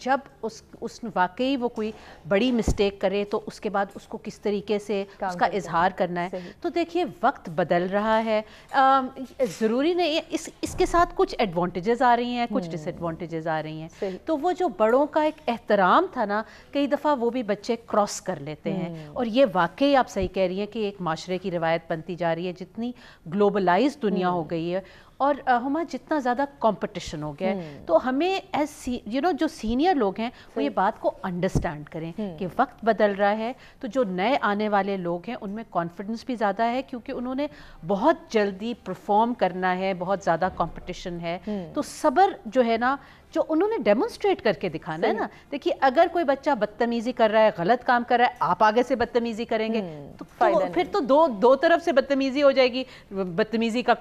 जब उस उस वाकई वो कोई बड़ी मिस्टेक करे तो उसके बाद उसको किस तरीके से उसका इजहार करना है तो देखिए वक्त बदल रहा है ज़रूरी नहीं है इस इसके साथ कुछ एडवांटेजेस आ रही हैं कुछ डिसएडवांटेजेस हम्म। आ रही हैं तो वो जो बड़ों का एक एहतराम था ना कई दफ़ा वो भी बच्चे क्रॉस कर लेते हैं हम्म। और ये वाकई आप सही कह रही हैं कि एक माशरे की रवायत बनती जा रही है जितनी ग्लोबलाइज दुनिया हो हम्म। गई है और हमारा जितना ज़्यादा कंपटीशन हो गया है हम्म। तो हमें एज यू नो जो सीनियर लोग हैं वो ये बात को अंडरस्टैंड करें हम्म। कि वक्त बदल रहा है तो जो नए आने वाले लोग हैं उनमें कॉन्फिडेंस भी ज़्यादा है क्योंकि उन्होंने बहुत जल्दी परफॉर्म करना है बहुत ज़्यादा कंपटीशन है तो सब्र जो है ना जो उन्होंने डेमोन्स्ट्रेट करके दिखाना है ना देखिए अगर कोई बच्चा बदतमीजी कर रहा है गलत काम कर रहा है आप आगे से बदतमीजी करेंगे हम्म, तो, तो फिर तो दो दो तरफ से बदतमीजी हो जाएगी बदतमीजी का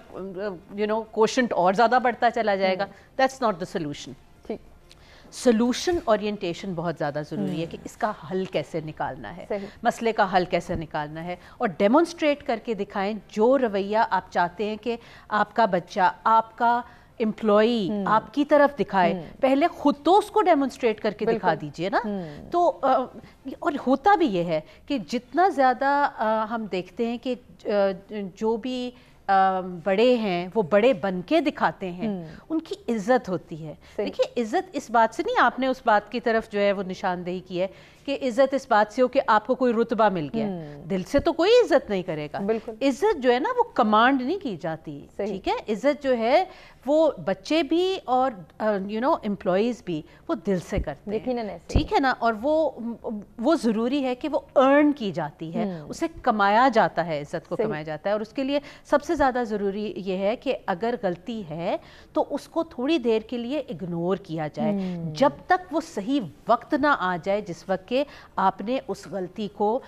यू नो क्वेश्चन और ज़्यादा बढ़ता चला जाएगा that's not the solution solution orientation बहुत ज़्यादा ज़रूरी है हम्म। कि इसका हल कैसे निकालना है मसले का हल कैसे निकालना है और डेमोन्स्ट्रेट करके दिखाएं जो रवैया आप चाहते हैं कि आपका बच्चा आपका एम्प्लॉई hmm. आपकी तरफ दिखाए hmm. पहले खुद तो उसको डेमोन्स्ट्रेट करके दिखा दीजिए ना hmm. तो आ, और होता भी ये है कि जितना ज़्यादा हम देखते हैं कि जो भी बड़े हैं वो बड़े बनके दिखाते हैं उनकी इज्जत होती है देखिए इज्जत इस बात से नहीं आपने उस बात की तरफ जो है वो निशानदेही की है कि इज्जत इस बात से हो कि आपको कोई रुतबा मिल गया हम्म। दिल से तो कोई इज्जत नहीं करेगा इज्जत जो है ना वो कमांड नहीं की जाती ठीक है इज्जत जो है वो बच्चे भी और यू नो एम्प्लॉज भी वो दिल से करते हैं ठीक है ना और वो वो ज़रूरी है कि वो अर्न की जाती है हम्म। उसे कमाया जाता है इज्जत को कमाया जाता है और उसके लिए सबसे ज़्यादा ज़रूरी ये है कि अगर गलती है तो उसको थोड़ी देर के लिए इग्नोर किया जाए हम्म। जब तक वो सही वक्त ना आ जाए जिस वक्त करके आपने उस गलती को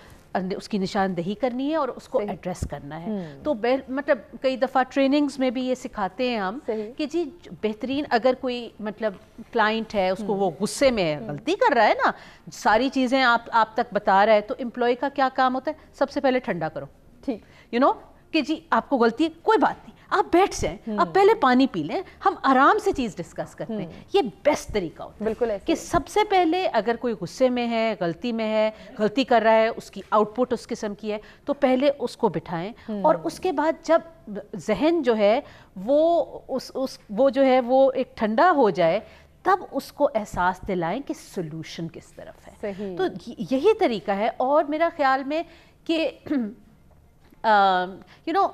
उसकी निशानदेही करनी है और उसको एड्रेस करना है हम्म। तो मतलब कई दफ़ा ट्रेनिंग्स में भी ये सिखाते हैं हम कि जी बेहतरीन अगर कोई मतलब क्लाइंट है उसको हम्म। वो गुस्से में है हम्म। गलती कर रहा है ना सारी चीज़ें आप आप तक बता रहा है तो एम्प्लॉय का क्या काम होता है सबसे पहले ठंडा करो ठीक यू नो कि जी आपको गलती है कोई बात नहीं आप बैठ जाएं आप हम्म। पहले पानी पी लें हम आराम से चीज़ डिस्कस करते हैं हम्म। ये बेस्ट तरीका होता है बिल्कुल कि सबसे पहले अगर कोई गुस्से में है गलती में है गलती कर रहा है उसकी आउटपुट उस किस्म की है तो पहले उसको बिठाएं हम्म। और उसके बाद जब जहन जो है वो उस उस वो जो है वो एक ठंडा हो जाए तब उसको एहसास दिलाएं कि सोल्यूशन किस तरफ है सही। तो यही तरीका है और मेरा ख्याल में कि यू नो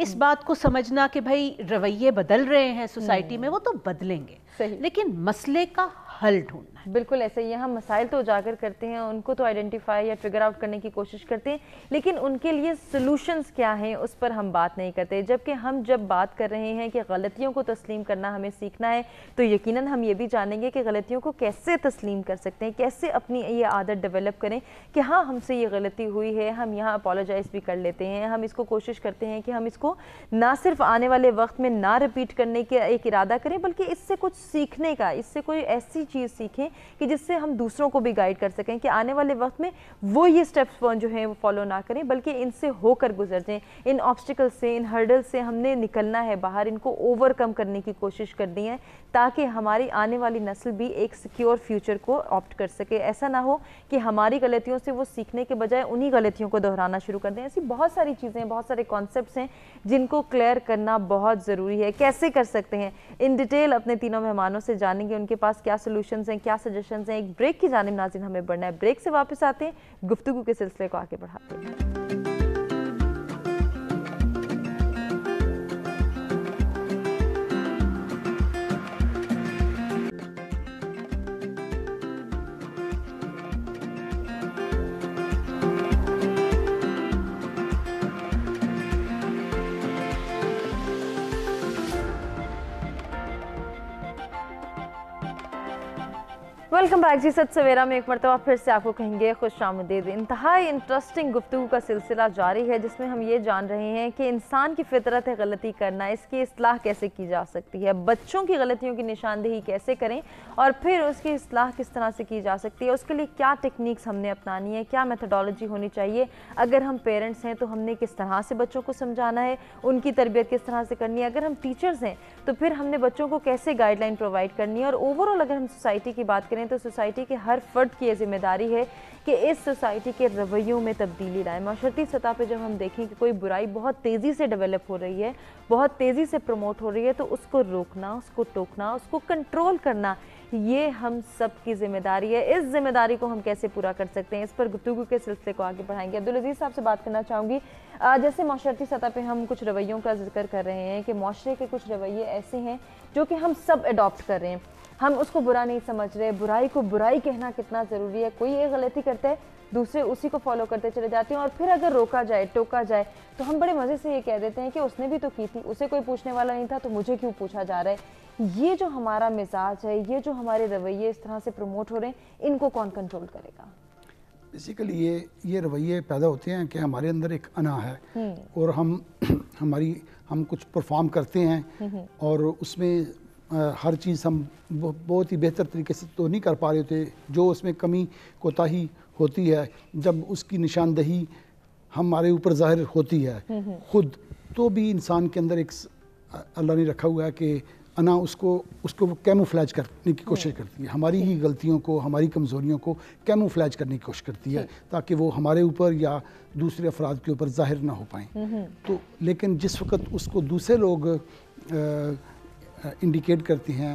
इस बात को समझना कि भाई रवैये बदल रहे हैं सोसाइटी में हम्म। वो तो बदलेंगे लेकिन मसले का हल ढूंढना है बिल्कुल ऐसे ही हम मसाइल तो उजागर करते हैं उनको तो आइडेंटिफाई या फिगर आउट करने की कोशिश करते हैं लेकिन उनके लिए सोल्यूशंस क्या हैं उस पर हम बात नहीं करते जबकि हम जब बात कर रहे हैं कि गलतियों को तस्लीम करना हमें सीखना है तो यकीन हम ये भी जानेंगे कि गलतियों को कैसे तस्लीम कर सकते हैं कैसे अपनी ये आदत डेवलप करें कि हाँ हमसे ये गलती हुई है हम यहाँ अपोलोजाइज़ भी कर लेते हैं हम इसको कोशिश करते हैं कि हम इसको ना सिर्फ आने वाले वक्त में ना रिपीट करने का एक इरादा करें बल्कि इससे कुछ सीखने का इससे कोई ऐसी चीज़ सीखें कि जिससे हम दूसरों को भी गाइड कर सकें कि आने वाले वक्त में वो ये स्टेप्स जो हैं वो फॉलो ना करें बल्कि इनसे होकर गुजर जाएँ इन ऑब्स्टिकल से इन हर्डल से हमने निकलना है बाहर इनको ओवरकम करने की कोशिश करनी है ताकि हमारी आने वाली नस्ल भी एक सिक्योर फ्यूचर को ऑप्ट कर सके ऐसा ना हो कि हमारी गलतियों से वो सीखने के बजाय उन्हीं गलतियों को दोहराना शुरू कर दें ऐसी बहुत सारी चीज़ें बहुत सारे कॉन्सेप्ट हैं जिनको क्लियर करना बहुत ज़रूरी है कैसे कर सकते हैं इन डिटेल अपने तीनों मेहमानों से जानेंगे उनके पास क्या सोल्यूशन सोल्यूशन हैं क्या सजेशन हैं एक ब्रेक की जानब नाजिन हमें बढ़ना है ब्रेक से वापस आते हैं गुफ्तु के सिलसिले को आगे बढ़ाते हैं वेलकम बैक जी सत सवेरा में एक मरतबा फिर से आपको कहेंगे खुश आमदेद इंतहा इंटरेस्टिंग गुफ्तु का सिलसिला जारी है जिसमें हम ये जान रहे हैं कि इंसान की फितरत है गलती करना इसकी असलाह कैसे की जा सकती है बच्चों की गलतियों की निशानदेही कैसे करें और फिर उसकी असलाह किस तरह से की जा सकती है उसके लिए क्या टेक्निक्स हमने अपनानी है क्या मैथडोलॉजी होनी चाहिए अगर हम पेरेंट्स हैं तो हमने किस तरह से बच्चों को समझाना है उनकी तरबियत किस तरह से करनी है अगर हम टीचर्स हैं तो फिर हमने बच्चों को कैसे गाइडलाइन प्रोवाइड करनी है और ओवरऑल अगर हम सोसाइटी की बात करें करें तो सोसाइटी के हर फर्द की यह जिम्मेदारी है कि इस सोसाइटी के रवैयों में तब्दीली लाए माशरती सतह पर जब हम देखें कि कोई बुराई बहुत तेज़ी से डेवलप हो रही है बहुत तेज़ी से प्रमोट हो रही है तो उसको रोकना उसको टोकना उसको कंट्रोल करना ये हम सब की जिम्मेदारी है इस जिम्मेदारी को हम कैसे पूरा कर सकते हैं इस पर गुफ्तु के सिलसिले को आगे बढ़ाएंगे अब्दुल अजीज़ साहब से बात करना चाहूँगी जैसे माशरती सतह पे हम कुछ रवैयों का जिक्र कर रहे हैं कि माशरे के कुछ रवैये ऐसे हैं जो कि हम सब अडॉप्ट कर रहे हैं हम उसको बुरा नहीं समझ रहे बुराई को बुराई कहना कितना ज़रूरी है कोई ये गलती करता है दूसरे उसी को फॉलो करते चले जाते हैं और फिर अगर रोका जाए टोका जाए तो हम बड़े मज़े से ये कह देते हैं कि उसने भी तो की थी उसे कोई पूछने वाला नहीं था तो मुझे क्यों पूछा जा रहा है ये जो हमारा मिजाज है ये जो हमारे रवैये इस तरह से प्रमोट हो रहे हैं इनको कौन कंट्रोल करेगा बेसिकली ये ये रवैये पैदा होते हैं कि हमारे अंदर एक अना है हम्म। और हम हमारी हम कुछ परफॉर्म करते हैं हम्म, हम्म। और उसमें हर चीज़ हम बहुत ही बेहतर तरीके से तो नहीं कर पा रहे थे जो उसमें कमी कोताही होती है जब उसकी निशानदही हमारे ऊपर जाहिर होती है हम्म, हम्म। खुद तो भी इंसान के अंदर एक अल्लाह ने रखा हुआ है कि अना उसको उसको वो कैमोफ्लैज करने की कोशिश हम्म। करती है हमारी ही गलतियों को हमारी कमज़ोरियों को कैमोफ्लैज करने की कोशिश करती है ताकि वो हमारे ऊपर या दूसरे अफराद के ऊपर जाहिर ना हो पाएँ तो लेकिन जिस वक्त उसको दूसरे लोग आ, इंडिकेट करती हैं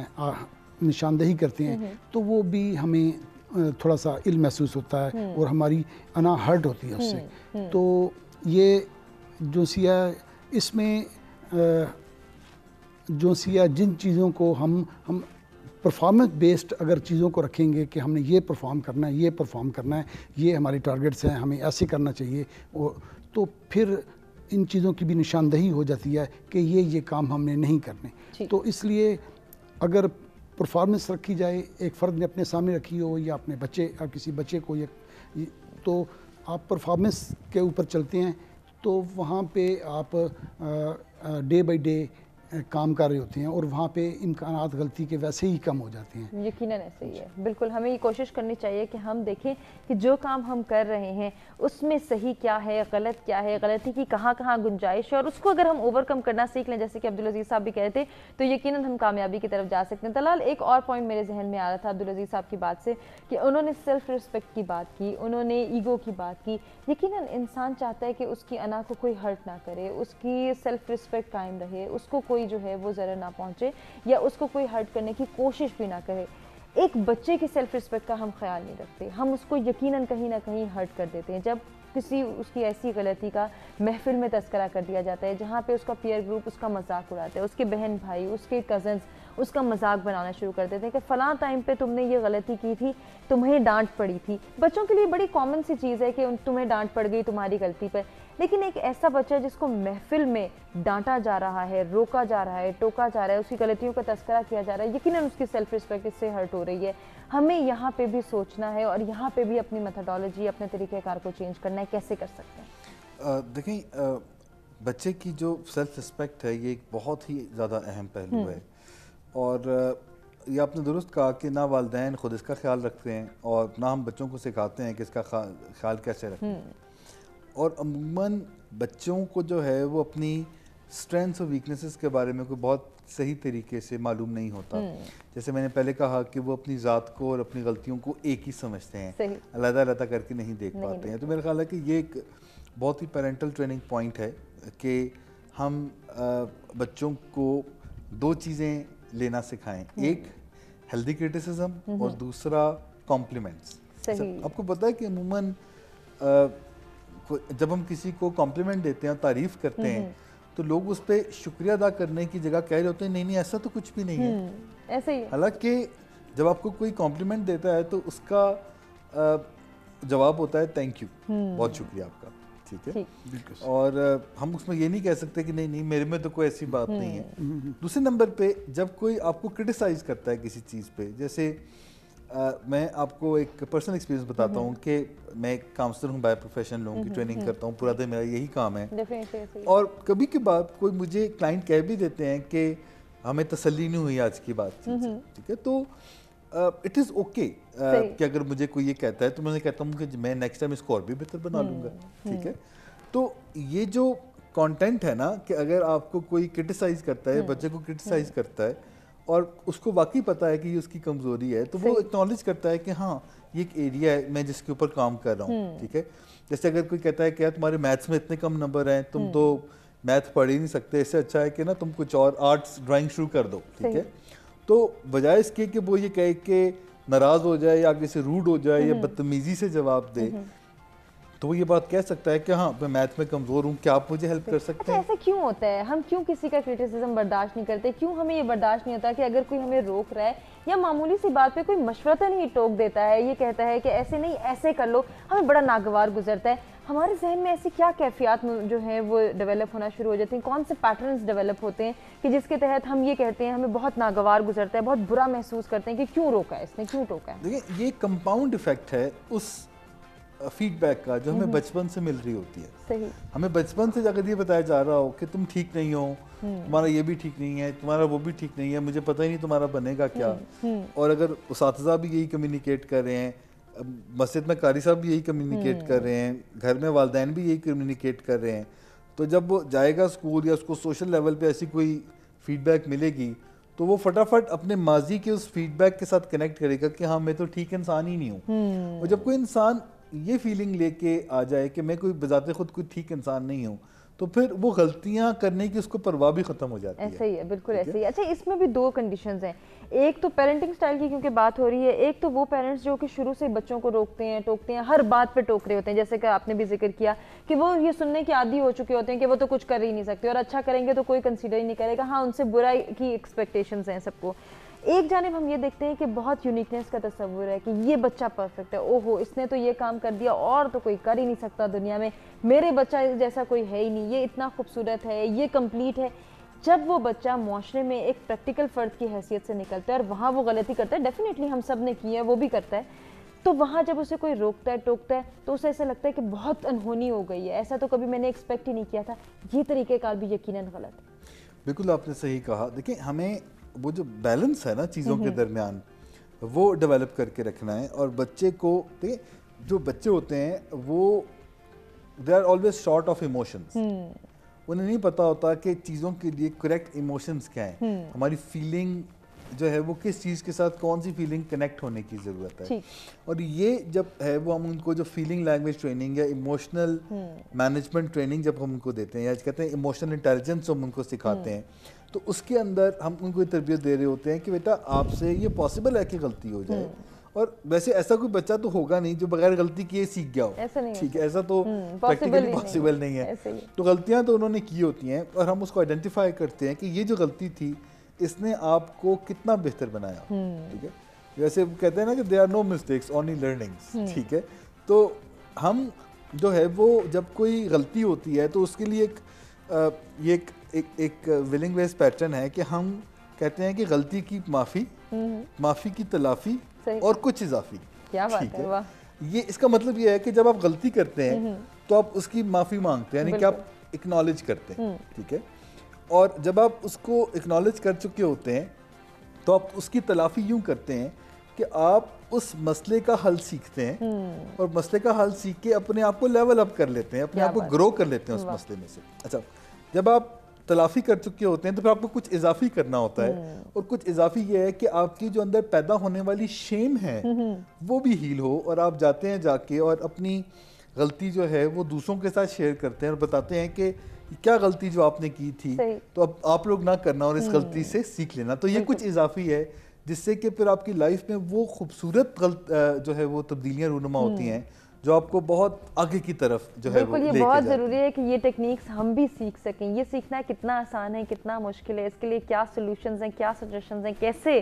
निशानदेही करती हैं हम्म। तो वो भी हमें थोड़ा सा इल महसूस होता है हम्म। और हमारी अना हर्ट होती है उससे हम्म, तो ये जो सी इसमें जो सी जिन चीज़ों को हम हम परफॉर्मेंस बेस्ड अगर चीज़ों को रखेंगे कि हमने ये परफॉर्म करना है ये परफॉर्म करना है ये हमारे टारगेट्स हैं हमें ऐसे करना चाहिए और तो फिर इन चीज़ों की भी निशानदेही हो जाती है कि ये ये काम हमने नहीं करने तो इसलिए अगर परफॉर्मेंस रखी जाए एक फ़र्द ने अपने सामने रखी हो या अपने बच्चे या किसी बच्चे को या तो आप परफॉर्मेंस के ऊपर चलते हैं तो वहाँ पे आप डे बाय डे काम कर रहे होते हैं और वहाँ पे इम्कान गलती के वैसे ही कम हो जाते हैं यकीन ऐसे ही है बिल्कुल हमें ये कोशिश करनी चाहिए कि हम देखें कि जो काम हम कर रहे हैं उसमें सही क्या है गलत क्या है गलती की कहाँ कहाँ गुंजाइश है और उसको अगर हम ओवरकम करना सीख लें जैसे कि अब्दुल अजीज़ साहब भी कहते थे तो यकीन हम कामयाबी की तरफ जा सकते हैं तलाल एक और पॉइंट मेरे जहन में आ रहा था अब्दुल अजीज़ साहब की बात से कि उन्होंने सेल्फ रिस्पेक्ट की बात की उन्होंने ईगो की बात की यकीन इंसान चाहता है कि उसकी अना को कोई हर्ट ना करे उसकी सेल्फ रिस्पेक्ट कायम रहे उसको कोई भी जो है वो ज़रा ना पहुँचे या उसको कोई हर्ट करने की कोशिश भी ना करे एक बच्चे की सेल्फ रिस्पेक्ट का हम ख्याल नहीं रखते हम उसको यकीनन कहीं ना कहीं हर्ट कर देते हैं जब किसी उसकी ऐसी गलती का महफिल में तस्करा कर दिया जाता है जहाँ पे उसका पीयर ग्रुप उसका मजाक उड़ाता है उसके बहन भाई उसके कज़न्स उसका मजाक बनाना शुरू कर देते हैं कि फ़लाँ टाइम पे तुमने ये गलती की थी तुम्हें डांट पड़ी थी बच्चों के लिए बड़ी कॉमन सी चीज़ है कि तुम्हें डांट पड़ गई तुम्हारी गलती पर लेकिन एक ऐसा बच्चा जिसको महफिल में डांटा जा रहा है रोका जा रहा है टोका जा रहा है उसकी गलतियों का तस्करा किया जा रहा है यकीन उसकी सेल्फ रिस्पेक्ट इससे हर्ट हो रही है हमें यहाँ पे भी सोचना है और यहाँ पे भी अपनी मेथडोलॉजी अपने तरीक़ेकार को चेंज करना है कैसे कर सकते हैं देखें बच्चे की जो सेल्फ रिस्पेक्ट है ये एक बहुत ही ज़्यादा अहम पहलू हम्म। है और ये आपने दुरुस्त कहा कि ना वालदेन ख़ुद इसका ख्याल रखते हैं और ना हम बच्चों को सिखाते हैं कि इसका ख्याल कैसे रखें हम्म। और अमूमन बच्चों को जो है वो अपनी स्ट्रेंथ्स और वीकनेसेस के बारे में कोई बहुत सही तरीके से मालूम नहीं होता हम्म। जैसे मैंने पहले कहा कि वो अपनी ज़ात को और अपनी गलतियों को एक ही समझते हैं अलग अलग करके नहीं देख नहीं पाते हैं तो मेरा ख्याल है कि ये एक बहुत ही पेरेंटल ट्रेनिंग पॉइंट है कि हम बच्चों को दो चीज़ें लेना सिखाएं हम्म। एक हेल्दी क्रिटिसिज्म और हम्म। दूसरा कॉम्प्लीमेंट्स अच्छा, आपको पता है कि अमूमन जब हम किसी को कॉम्प्लीमेंट देते हैं तारीफ करते हैं हम्म। तो लोग उस पर शुक्रिया अदा करने की जगह कह रहे होते हैं नहीं नहीं ऐसा तो कुछ भी नहीं है हम्म, ऐसे ही हालांकि जब आपको कोई कॉम्प्लीमेंट देता है तो उसका जवाब होता है थैंक यू हम्म। बहुत शुक्रिया आपका ठीक है और हम उसमें ये नहीं कह सकते कि नहीं नहीं मेरे में तो कोई ऐसी बात नहीं है दूसरे नंबर पे जब कोई आपको क्रिटिसाइज करता है किसी चीज़ पे जैसे मैं आपको एक पर्सनल एक्सपीरियंस बताता हूँ कि मैं एक काउंसलर हूँ बाय प्रोफेशन लोगों की ट्रेनिंग हम्म, हम्म। करता हूँ पूरा दिन मेरा यही काम है और कभी के बाद कोई मुझे क्लाइंट कह भी देते हैं कि हमें तसल्ली नहीं हुई आज की बात हम्म, ठीक है तो इट इज़ ओके कि अगर मुझे कोई ये कहता है तो मैं कहता हूँ कि मैं नेक्स्ट टाइम इसको और भी बेहतर बना लूँगा ठीक है तो ये जो कंटेंट है ना कि अगर आपको कोई क्रिटिसाइज करता है बच्चे को क्रिटिसाइज करता है और उसको वाकई पता है कि ये उसकी कमज़ोरी है तो वो एक्नॉलेज करता है कि हाँ ये एक एरिया है मैं जिसके ऊपर काम कर रहा हूँ हम्म। ठीक है जैसे अगर कोई कहता है कि यार तुम्हारे मैथ्स में इतने कम नंबर हैं तुम हम्म। तो मैथ पढ़ ही नहीं सकते इससे अच्छा है कि ना तुम कुछ और आर्ट्स ड्राइंग शुरू कर दो ठीक है तो बजाय इसके कि वो ये कहे कि नाराज़ हो जाए या आगे से रूड हो जाए या हम्म। बदतमीज़ी से जवाब दे तो वो ये बात कह सकता है कि हाँ मैं मैथ में कमज़ोर हूँ क्या आप मुझे हेल्प कर अच्छा, सकते हैं ऐसा क्यों होता है हम क्यों किसी का क्रिटिसिज्म बर्दाश्त नहीं करते क्यों हमें ये बर्दाश्त नहीं होता कि अगर कोई हमें रोक रहा है या मामूली सी बात पे कोई मशवरतन नहीं टोक देता है ये कहता है कि ऐसे नहीं ऐसे कर लो हमें बड़ा नागवार गुजरता है हमारे जहन में ऐसी क्या कैफियात जो है वो डेवलप होना शुरू हो जाती हैं कौन से पैटर्न्स डेवलप होते हैं कि जिसके तहत हम ये कहते हैं हमें बहुत नागवार गुजरता है बहुत बुरा महसूस करते हैं कि क्यों रोका है इसने क्यों टोका है देखिए ये कंपाउंड इफेक्ट है उस फीडबैक का जो हमें हम्म। बचपन से मिल रही होती है सही हमें बचपन से जाकर ये बताया जा रहा हो कि तुम ठीक नहीं हो हम्म। तुम्हारा ये भी ठीक नहीं है तुम्हारा वो भी ठीक नहीं है मुझे पता ही नहीं तुम्हारा बनेगा क्या हम्म, और अगर उस भी यही कम्युनिकेट कर रहे हैं मस्जिद में कारी साहब भी यही कम्युनिकेट कर रहे हैं घर में वालदेन भी यही कम्युनिकेट कर रहे हैं तो जब वो जाएगा स्कूल या उसको सोशल लेवल पे ऐसी कोई फीडबैक मिलेगी तो वो फटाफट अपने माजी के उस फीडबैक के साथ कनेक्ट करेगा कि हाँ मैं तो ठीक इंसान ही नहीं हूँ और जब कोई इंसान ये फीलिंग लेके आ जाए कि मैं कोई बजाते खुद कोई ठीक इंसान नहीं हूँ तो फिर वो गलतियाँ करने की उसको परवाह भी खत्म हो जाती है ऐसा ही है बिल्कुल ऐसे ही अच्छा इसमें भी दो कंडीशंस हैं एक तो पेरेंटिंग स्टाइल की क्योंकि बात हो रही है एक तो वो पेरेंट्स जो कि शुरू से बच्चों को रोकते हैं टोकते हैं हर बात पे टोक रहे होते हैं जैसे कि आपने भी जिक्र किया कि वो ये सुनने के आदि हो चुके होते हैं कि वो तो कुछ कर ही नहीं सकते और अच्छा करेंगे तो कोई कंसिडर ही नहीं करेगा हाँ उनसे बुराई की एक्सपेक्टेशन है सबको एक जानब हम ये देखते हैं कि बहुत यूनिकनेस का तस्वूर है कि ये बच्चा परफेक्ट है ओहो इसने तो ये काम कर दिया और तो कोई कर ही नहीं सकता दुनिया में मेरे बच्चा जैसा कोई है ही नहीं ये इतना खूबसूरत है ये कम्प्लीट है जब वो बच्चा माशरे में एक प्रैक्टिकल फ़र्द की हैसियत से निकलता है और वहाँ वो गलती करता है डेफ़िनेटली हम सब ने की है वो भी करता है तो वहाँ जब उसे कोई रोकता है टोकता है तो उसे ऐसा लगता है कि बहुत अनहोनी हो गई है ऐसा तो कभी मैंने एक्सपेक्ट ही नहीं किया था ये तरीक़ेकार भी यकीन गलत है बिल्कुल आपने सही कहा देखिए हमें वो जो बैलेंस है ना चीज़ों के दरमियान वो डेवलप करके रखना है और बच्चे को देखिए जो बच्चे होते हैं वो they are always short of emotions उन्हें नहीं पता होता कि चीज़ों के लिए करेक्ट इमोशंस क्या हैं हम्म। हमारी फीलिंग जो है वो किस चीज़ के साथ कौन सी फीलिंग कनेक्ट होने की ज़रूरत है और ये जब है वो हम उनको जो फीलिंग लैंग्वेज ट्रेनिंग या इमोशनल मैनेजमेंट ट्रेनिंग जब हम उनको देते हैं या कहते हैं इमोशनल इंटेलिजेंस हम उनको सिखाते हम्म। हैं तो उसके अंदर हम उनको तरबियत दे रहे होते हैं कि बेटा आपसे ये पॉसिबल है कि गलती हो जाए हम्म। और वैसे ऐसा कोई बच्चा तो होगा नहीं जो बगैर गलती किए सीख गया हो ठीक है ऐसा तो प्रैक्टिकली हम्म, पॉसिबल नहीं है तो गलतियां तो उन्होंने की होती हैं और हम उसको आइडेंटिफाई करते हैं कि ये जो गलती थी इसने आपको कितना बेहतर बनाया हम्म। ठीक है जैसे कहते हैं ना कि there are no mistakes only learnings ठीक है तो हम जो है वो जब कोई गलती होती है तो उसके लिए एक ये एक एक एक विलिंग वेस पैटर्न है कि हम कहते हैं कि गलती की माफ़ी हम्म। माफ़ी की तलाफी और कुछ इजाफी क्या बात है, है। ये इसका मतलब ये है कि जब आप गलती करते हैं हम्म। तो आप उसकी माफ़ी मांगते हैं यानी कि आप इकनॉलेज करते हैं हम्म। ठीक है और जब आप उसको इकनॉलेज कर चुके होते हैं तो आप उसकी तलाफी यूं करते हैं कि आप उस मसले का हल सीखते हैं और मसले का हल सीख के अपने आप को लेवल अप कर लेते हैं अपने आप को ग्रो कर लेते हैं उस मसले में से अच्छा जब आप तलाफी कर चुके होते हैं तो फिर आपको कुछ इजाफी करना होता है हम्म। और कुछ इजाफी ये है कि आपकी जो अंदर पैदा होने वाली शेम है हम्म, हम्म। वो भी हील हो और आप जाते हैं जाके और अपनी गलती जो है वो दूसरों के साथ शेयर करते हैं और बताते हैं कि क्या गलती जो आपने की थी तो अब आप लोग ना करना और इस गलती से सीख लेना तो ये कुछ इजाफी है जिससे कि फिर आपकी लाइफ में वो खूबसूरत गलत जो है वो तब्दीलियाँ रूनमा होती हैं जो आपको बहुत आगे की तरफ जो है बिल्कुल ये बहुत ज़रूरी है कि ये टेक्निक्स हम भी सीख सकें ये सीखना कितना आसान है कितना मुश्किल है इसके लिए क्या सोल्यूशन हैं क्या सजेशन हैं कैसे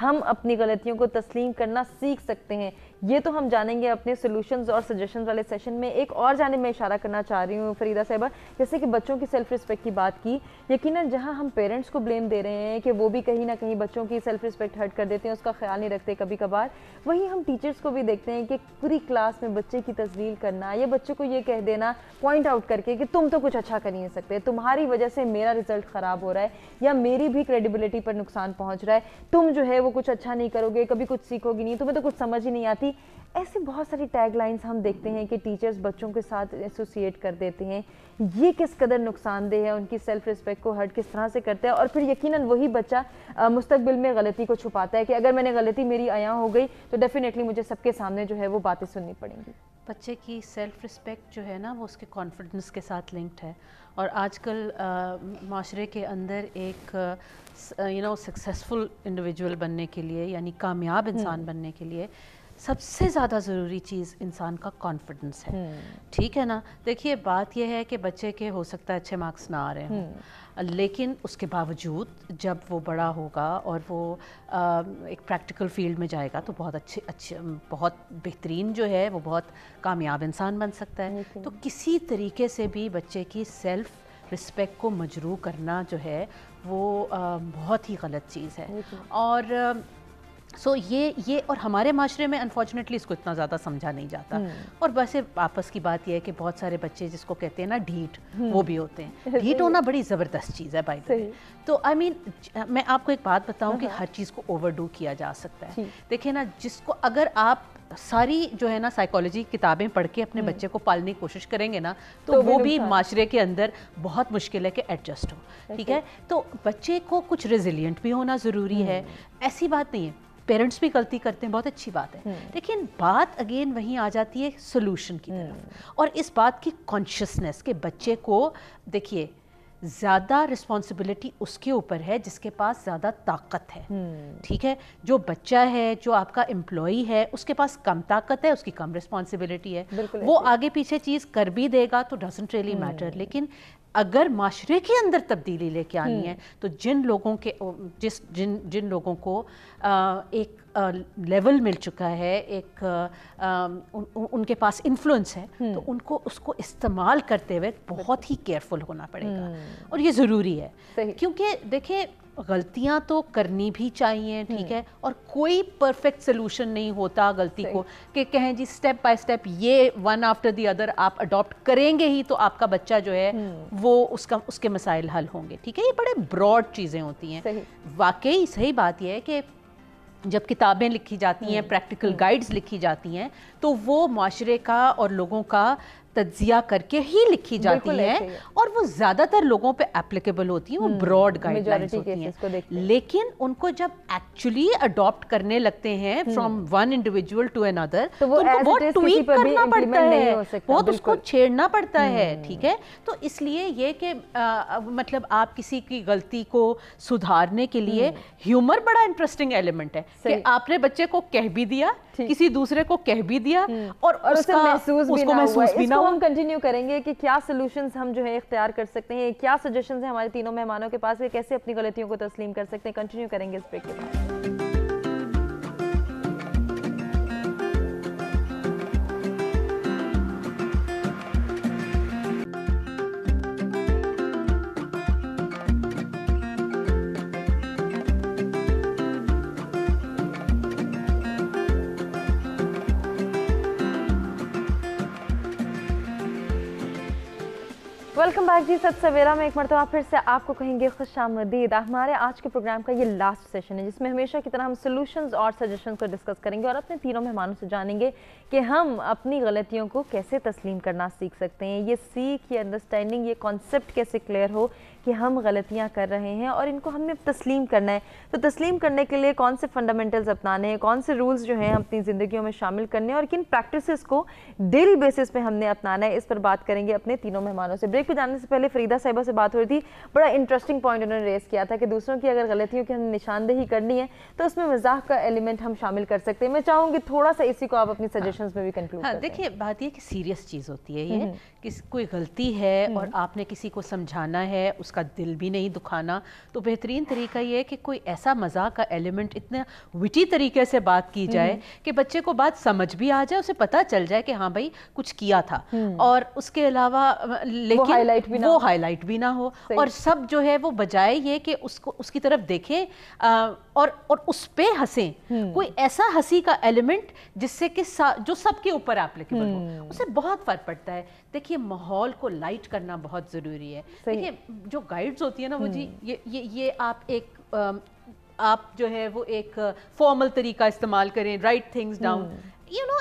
हम अपनी गलतियों को तस्लीम करना सीख सकते हैं ये तो हम जानेंगे अपने सोल्यूशंस और सजेशन वाले सेशन में एक और जाने में इशारा करना चाह रही हूँ फरीदा साहिबा जैसे कि बच्चों की सेल्फ़ रिस्पेक्ट की बात की यकीनन जहाँ हम पेरेंट्स को ब्लेम दे रहे हैं कि वो भी कहीं ना कहीं बच्चों की सेल्फ़ रिस्पेक्ट हर्ट कर देते हैं उसका ख्याल नहीं रखते कभी कभार वहीं हम टीचर्स को भी देखते हैं कि पूरी क्लास में बच्चे की तस्वीर करना या बच्चों को ये कह देना पॉइंट आउट करके कि तुम तो कुछ अच्छा कर नहीं सकते तुम्हारी वजह से मेरा रिजल्ट ख़राब हो रहा है या मेरी भी क्रेडिबिलिटी पर नुकसान पहुँच रहा है तुम जो है वो कुछ अच्छा नहीं करोगे कभी कुछ सीखोगे नहीं तुम्हें तो कुछ समझ ही नहीं आती ऐसे बहुत सारी टैग लाइन्स हम देखते हैं कि टीचर्स बच्चों के साथ एसोसिएट कर देते हैं ये किस कदर नुकसानदेह है उनकी सेल्फ़ रिस्पेक्ट को हर्ट किस तरह से करते हैं और फिर यकीन वही बच्चा मुस्तबिल में गलती को छुपाता है कि अगर मैंने गलती मेरी आया हो गई तो डेफ़िनेटली मुझे सबके सामने जो है वो बातें सुननी पड़ेंगी बच्चे की सेल्फ़ रिस्पेक्ट जो है ना वो उसके कॉन्फिडेंस के साथ लिंक्ड है और आजकल माशरे के अंदर एक यू नो सक्सेसफुल इंडिविजुअल बनने के लिए यानी कामयाब हम्म। इंसान बनने के लिए सबसे ज़्यादा ज़रूरी चीज़ इंसान का कॉन्फिडेंस है हम्म। ठीक है ना देखिए बात यह है कि बच्चे के हो सकता है अच्छे मार्क्स ना आ रहे हों हम्म। लेकिन उसके बावजूद जब वो बड़ा होगा और वो आ, एक प्रैक्टिकल फील्ड में जाएगा तो बहुत अच्छे अच्छे बहुत बेहतरीन जो है वो बहुत कामयाब इंसान बन सकता है तो किसी तरीके से भी बच्चे की सेल्फ़ रिस्पेक्ट को मजरू करना जो है वो आ, बहुत ही गलत चीज़ है और सो ये ये और हमारे माशरे में अनफॉर्चुनेटली इसको इतना ज़्यादा समझा नहीं जाता हम्म। और वैसे आपस की बात यह है कि बहुत सारे बच्चे जिसको कहते हैं ना ढीठ हम्म। वो भी होते हैं ढीठ होना बड़ी ज़बरदस्त चीज़ है बाई तो आई I मीन mean, मैं आपको एक बात बताऊं कि हाँ, हाँ। हर चीज़ को ओवरडू किया जा सकता है देखिए ना जिसको अगर आप सारी जो है ना साइकोलॉजी किताबें पढ़ के अपने हम्म। बच्चे को पालने की कोशिश करेंगे ना तो, तो वो भी माशरे के अंदर बहुत मुश्किल है कि एडजस्ट हो ठीक है तो बच्चे को कुछ रेजिलियंट भी होना ज़रूरी है ऐसी बात नहीं है पेरेंट्स भी गलती करते हैं बहुत अच्छी बात है लेकिन हम्म। बात अगेन वहीं आ जाती है सोल्यूशन की तरफ हम्म। और इस बात की कॉन्शियसनेस के बच्चे को देखिए ज़्यादा रिस्पॉन्सिबिलिटी उसके ऊपर है जिसके पास ज़्यादा ताकत है हम्म। ठीक है जो बच्चा है जो आपका एम्प्लॉय है उसके पास कम ताकत है उसकी कम रिस्पॉन्सिबिलिटी है वो आगे पीछे चीज़ कर भी देगा तो डजेंट रियली मैटर लेकिन अगर माशरे के अंदर तब्दीली लेके आनी हम्म। है तो जिन लोगों के जिस जिन जिन लोगों को आ, एक आ, लेवल मिल चुका है एक आ, उ, उनके पास इन्फ्लुएंस है हम्म। तो उनको उसको इस्तेमाल करते हुए बहुत ही केयरफुल होना पड़ेगा हम्म। और ये ज़रूरी है क्योंकि देखिए गलतियां तो करनी भी चाहिए ठीक हम्म। है और कोई परफेक्ट सोल्यूशन नहीं होता गलती को कि कहें जी स्टेप बाय स्टेप ये वन आफ्टर दी अदर आप अडॉप्ट करेंगे ही तो आपका बच्चा जो है हम्म। वो उसका उसके मसाइल हल होंगे ठीक है ये बड़े ब्रॉड चीज़ें होती हैं वाकई सही बात यह है कि जब किताबें लिखी जाती हैं प्रैक्टिकल हम्म। गाइड्स लिखी जाती हैं तो वो माशरे का और लोगों का तजिया करके ही लिखी जाती है, और वो ज़्यादातर लोगों पे एप्लीकेबल होती है वो ब्रॉड हम्म, गाइडलाइंस होती हैं लेकिन उनको जब एक्चुअली अडॉप्ट करने लगते हैं from one individual to another तो तो बहुत ट्वीट करना पड़ता है बहुत उसको छेड़ना पड़ता है हम्म। ठीक है तो इसलिए ये कि मतलब आप किसी की गलती को सुधारने के लिए ह्यूमर बड़ा इंटरेस्टिंग एलिमेंट है कि आपने बच्चे को कह भी दिया किसी दूसरे को कह भी दिया हम्म। और, और उसका महसूस भी उसको महसूस भी ना हम कंटिन्यू करेंगे कि क्या सोल्यूशन हम जो है इख्तियार कर सकते हैं क्या सजेशन है हमारे तीनों मेहमानों के पास कैसे अपनी गलतियों को तस्लीम कर सकते हैं कंटिन्यू करेंगे इस ब्रेक के बाद वेलकम बैक जी सत सवेरा में एक मरतबा फिर से आपको कहेंगे खुश आमदीद हमारे आज के प्रोग्राम का ये लास्ट सेशन है जिसमें हमेशा की तरह हम सोल्यूशंस और सजेशन को डिस्कस करेंगे और अपने तीनों मेहमानों से जानेंगे कि हम अपनी गलतियों को कैसे तस्लीम करना सीख सकते हैं ये सीख ये अंडरस्टैंडिंग ये कॉन्सेप्ट कैसे क्लियर हो कि हम गलतियाँ कर रहे हैं और इनको हमने तस्लीम करना है तो तस्लीम करने के लिए कौन से फंडामेंटल्स अपनाने हैं कौन से रूल्स जो हैं अपनी ज़िंदगियों में शामिल करने और किन प्रैक्टिस को डेली बेसिस पे हमने अपनाना है इस पर बात करेंगे अपने तीनों मेहमानों से ब्रेक पर जाने से पहले फरीदा साहिबा से बात हो रही थी बड़ा इंटरेस्टिंग पॉइंट उन्होंने रेस किया था कि दूसरों की अगर गलतियों की हमें निशानदेही करनी है तो उसमें मजाक का एलिमेंट हम शामिल कर सकते हैं मैं चाहूँगी थोड़ा सा इसी को आप अपनी सजेशन में भी कंक्लूड हाँ, देखिए बात यह कि सीरियस चीज़ होती है ये हम्म। कि कोई गलती है हम्म। और आपने किसी को समझाना है उस उसका दिल भी नहीं दुखाना तो बेहतरीन तरीका ये है कि कोई ऐसा मजाक का एलिमेंट इतना विटी तरीके से बात की हम्म। जाए कि बच्चे को बात समझ भी आ जाए उसे पता चल जाए कि हाँ भाई कुछ किया था हम्म। और उसके अलावा लेकिन हाईलाइट भी वो हाईलाइट भी ना हो और सब जो है वो बजाय ये कि उसको उसकी तरफ देखें और और उस पे हंसे हम्म। कोई ऐसा हंसी का एलिमेंट जिससे कि जो सबके ऊपर एप्लीकेबल हो हम्म। उसे बहुत फर्क पड़ता है देखिए माहौल को लाइट करना बहुत ज़रूरी है देखिए जो गाइड्स होती है ना वो जी हम्म। ये ये ये आप एक आप जो है वो एक फॉर्मल तरीका इस्तेमाल करें write things down you know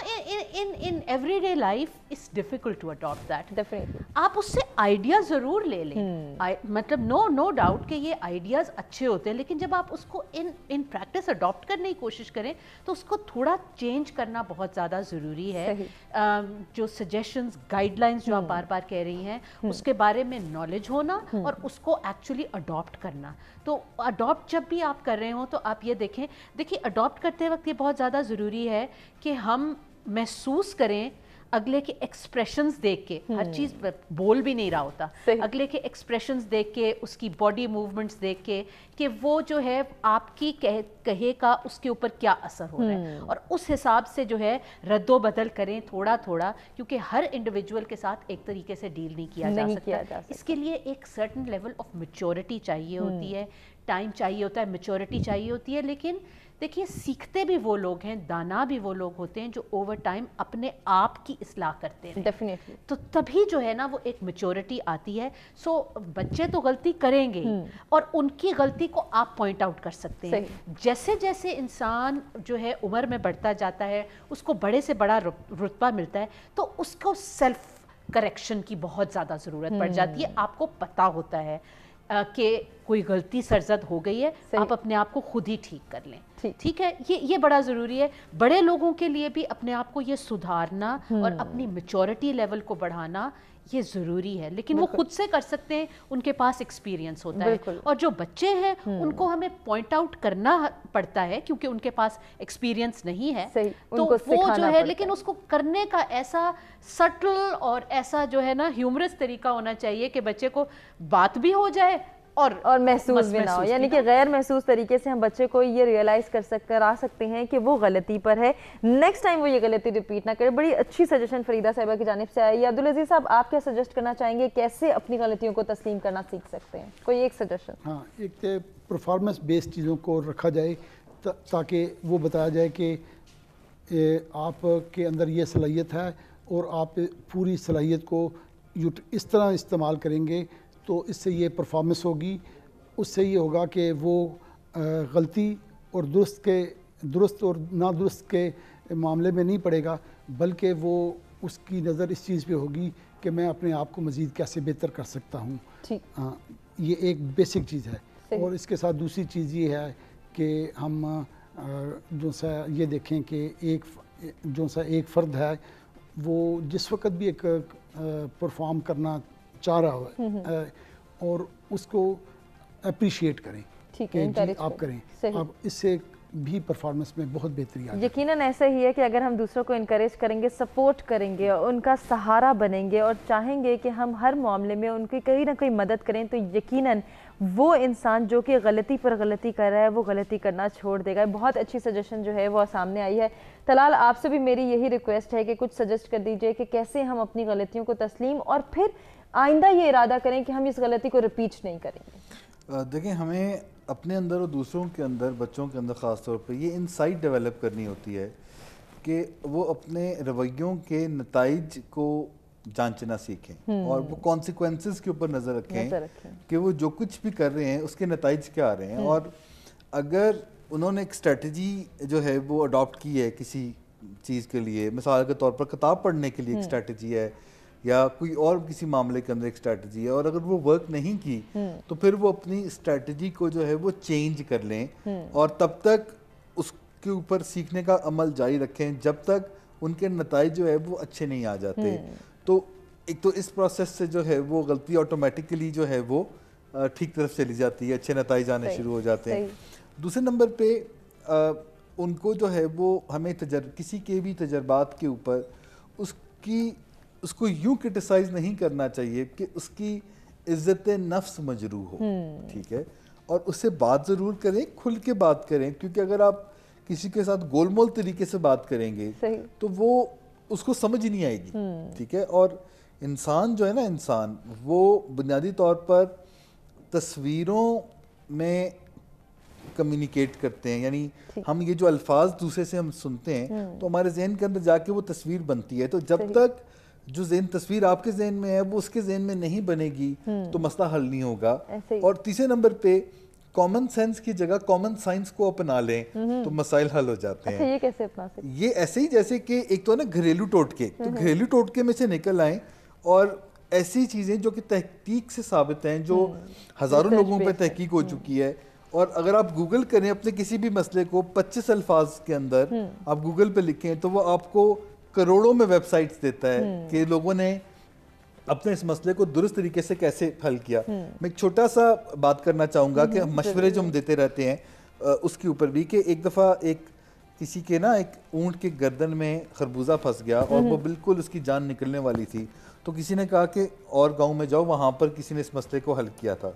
in in every day life it's difficult to adopt that आप उससे आइडिया ज़रूर ले लें hmm. मतलब नो नो डाउट कि ये आइडियाज़ अच्छे होते हैं लेकिन जब आप उसको इन इन प्रैक्टिस अडॉप्ट करने की कोशिश करें तो उसको थोड़ा चेंज करना बहुत ज़्यादा ज़रूरी है जो सजेशंस गाइडलाइंस जो hmm. आप बार बार कह रही हैं hmm. उसके बारे में नॉलेज होना hmm. और उसको एक्चुअली अडॉप्ट करना तो अडॉप्ट जब भी आप कर रहे हो तो आप ये देखें देखिए अडॉप्ट करते वक्त ये बहुत ज़्यादा ज़रूरी है कि हम हम महसूस करें अगले के एक्सप्रेशंस देख के हर हम्म। चीज बोल भी नहीं रहा होता अगले के एक्सप्रेशंस देख के उसकी बॉडी मूवमेंट्स देख के कि वो जो है आपकी कह कहे का उसके ऊपर क्या असर हो रहा है हम्म। और उस हिसाब से जो है रद्दो बदल करें थोड़ा थोड़ा क्योंकि हर इंडिविजुअल के साथ एक तरीके से डील नहीं किया नहीं जा सकता किया जा सकता। इसके लिए एक सर्टन लेवल ऑफ मेच्योरिटी चाहिए होती हम्म। है टाइम चाहिए होता है मेच्योरिटी चाहिए होती है लेकिन देखिए सीखते भी वो लोग हैं दाना भी वो लोग होते हैं जो ओवर टाइम अपने आप की इसलाह करते हैं डेफिनेटली तो तभी जो है ना वो एक मेचोरिटी आती है सो so, बच्चे तो गलती करेंगे हम्म। और उनकी गलती को आप पॉइंट आउट कर सकते हैं जैसे जैसे इंसान जो है उम्र में बढ़ता जाता है उसको बड़े से बड़ा रुतबा मिलता है तो उसको सेल्फ करेक्शन की बहुत ज़्यादा ज़रूरत पड़ हम्म। जाती है आपको पता होता है कि कोई गलती सरजद हो गई है आप अपने आप को खुद ही ठीक कर लें ठीक है ये ये बड़ा ज़रूरी है बड़े लोगों के लिए भी अपने आप को ये सुधारना और हम्म। अपनी मेचोरिटी लेवल को बढ़ाना ये ज़रूरी है लेकिन वो खुद से कर सकते हैं उनके पास एक्सपीरियंस होता है और जो बच्चे हैं हम्म। उनको हमें पॉइंट आउट करना पड़ता है क्योंकि उनके पास एक्सपीरियंस नहीं है तो वो जो है लेकिन उसको करने का ऐसा सटल और ऐसा जो है ना ह्यूमरस तरीका होना चाहिए कि बच्चे को बात भी हो जाए और और महसूस भी ना हो यानी कि गैर महसूस तरीके से हम बच्चे को ये रियलाइज़ कर सक आ सकते हैं कि वो गलती पर है नेक्स्ट टाइम वो ये गलती रिपीट ना करे बड़ी अच्छी सजेशन फरीदा साहिबा की जानब से आई अब्दुल अजीज़ साहब आप क्या सजेस्ट करना चाहेंगे कैसे अपनी गलतियों को तस्लीम करना सीख सकते हैं कोई एक सजेशन हाँ एक परफॉर्मेंस बेस्ड चीज़ों को रखा जाए ताकि वो बताया जाए कि आपके अंदर ये सलाहियत है और आप पूरी सलाहियत को इस तरह इस्तेमाल करेंगे तो इससे ये परफॉर्मेंस होगी उससे ये होगा कि वो गलती और दुरुस्त के दुरुस्त और ना दुरुस्त के मामले में नहीं पड़ेगा बल्कि वो उसकी नज़र इस चीज़ पे होगी कि मैं अपने आप को मज़ीद कैसे बेहतर कर सकता हूँ ये एक बेसिक चीज़ है और इसके साथ दूसरी चीज़ ये है कि हम जो सा ये देखें कि एक जो सा एक फ़र्द है वो जिस वक्त भी एक परफॉर्म करना चाह रहा है और उसको अप्रिशिएट करें ठीक है आप करें आप इससे भी परफॉर्मेंस में बहुत बेहतरी आएगी यकीनन ऐसा ही है कि अगर हम दूसरों को इनक्रेज करेंगे सपोर्ट करेंगे और उनका सहारा बनेंगे और चाहेंगे कि हम हर मामले में उनकी कहीं ना कहीं मदद करें तो यकीनन वो इंसान जो कि गलती पर गलती कर रहा है वो गलती करना छोड़ देगा बहुत अच्छी सजेशन जो है वो सामने आई है तलाल आपसे भी मेरी यही रिक्वेस्ट है कि कुछ सजेस्ट कर दीजिए कि कैसे हम अपनी गलतियों को तस्लीम और फिर आइंदा ये इरादा करें कि हम इस गलती को रिपीट नहीं करेंगे देखें हमें अपने अंदर और दूसरों के अंदर बच्चों के अंदर ख़ास तौर पर ये इनसाइट डेवलप करनी होती है कि वो अपने रवैयों के नतज को जांचना सीखें हम्म। और वो कॉन्सिक्वेंसेस के ऊपर नज़र रखें कि वो जो कुछ भी कर रहे हैं उसके नतज क्या आ रहे हैं हम्म। और अगर उन्होंने एक स्ट्रेटजी जो है वो अडॉप्ट की है किसी चीज़ के लिए मिसाल के तौर पर किताब पढ़ने के लिए एक स्ट्रेटजी हम्म। है या कोई और किसी मामले के अंदर एक स्ट्रेटजी है और अगर वो वर्क नहीं की हम्म। तो फिर वो अपनी स्ट्रेटजी को जो है वो चेंज कर लें हम्म। और तब तक उसके ऊपर सीखने का अमल जारी रखें जब तक उनके नतज जो है वो अच्छे नहीं आ जाते हम्म। तो एक तो इस प्रोसेस से जो है वो गलती ऑटोमेटिकली जो है वो ठीक तरफ चली जाती है अच्छे नतज आने शुरू हो जाते हैं दूसरे नंबर पे आ, उनको जो है वो हमें तजर किसी के भी तजर्बात के ऊपर उसकी उसको यूं क्रिटिसाइज नहीं करना चाहिए कि उसकी इज्जत नफ्स मजरू हो हम्म। ठीक है और उससे बात ज़रूर करें खुल के बात करें क्योंकि अगर आप किसी के साथ गोलमोल तरीके से बात करेंगे तो वो उसको समझ नहीं आएगी हम्म। ठीक है और इंसान जो है ना इंसान वो बुनियादी तौर पर तस्वीरों में कम्युनिकेट करते हैं यानी हम ये जो अल्फाज दूसरे से हम सुनते हैं हम्म। तो हमारे जहन के अंदर जाके वो तस्वीर बनती है तो जब तक जो जेन तस्वीर आपके जेन में है वो उसके जेन में नहीं बनेगी हम्म। तो मसला हल नहीं होगा और तीसरे नंबर पे कॉमन सेंस की जगह कॉमन साइंस को अपना लें हम्म। तो मसाइल हल हो जाते अच्छा, हैं ये कैसे अपना ये ऐसे ही जैसे कि एक तो है ना घरेलू टोटके तो हम्म। घरेलू टोटके में से निकल आए और ऐसी चीज़ें जो कि तहकीक से साबित हैं जो हज़ारों लोगों पर तहकीक हो चुकी है और अगर आप गूगल करें अपने किसी भी मसले को 25 अल्फाज के अंदर आप गूगल पे लिखें तो वो आपको करोड़ों में वेबसाइट्स देता है हम्म। कि लोगों ने अपने इस मसले को दुरुस्त तरीके से कैसे हल किया हम्म। मैं एक छोटा सा बात करना चाहूँगा कि हम्म, मशवरे जो हम देते रहते हैं उसके ऊपर भी कि एक दफ़ा एक किसी के ना एक ऊंट के गर्दन में खरबूजा फंस गया और वो बिल्कुल उसकी जान निकलने वाली थी तो किसी ने कहा कि और गांव में जाओ वहाँ पर किसी ने इस मसले को हल किया था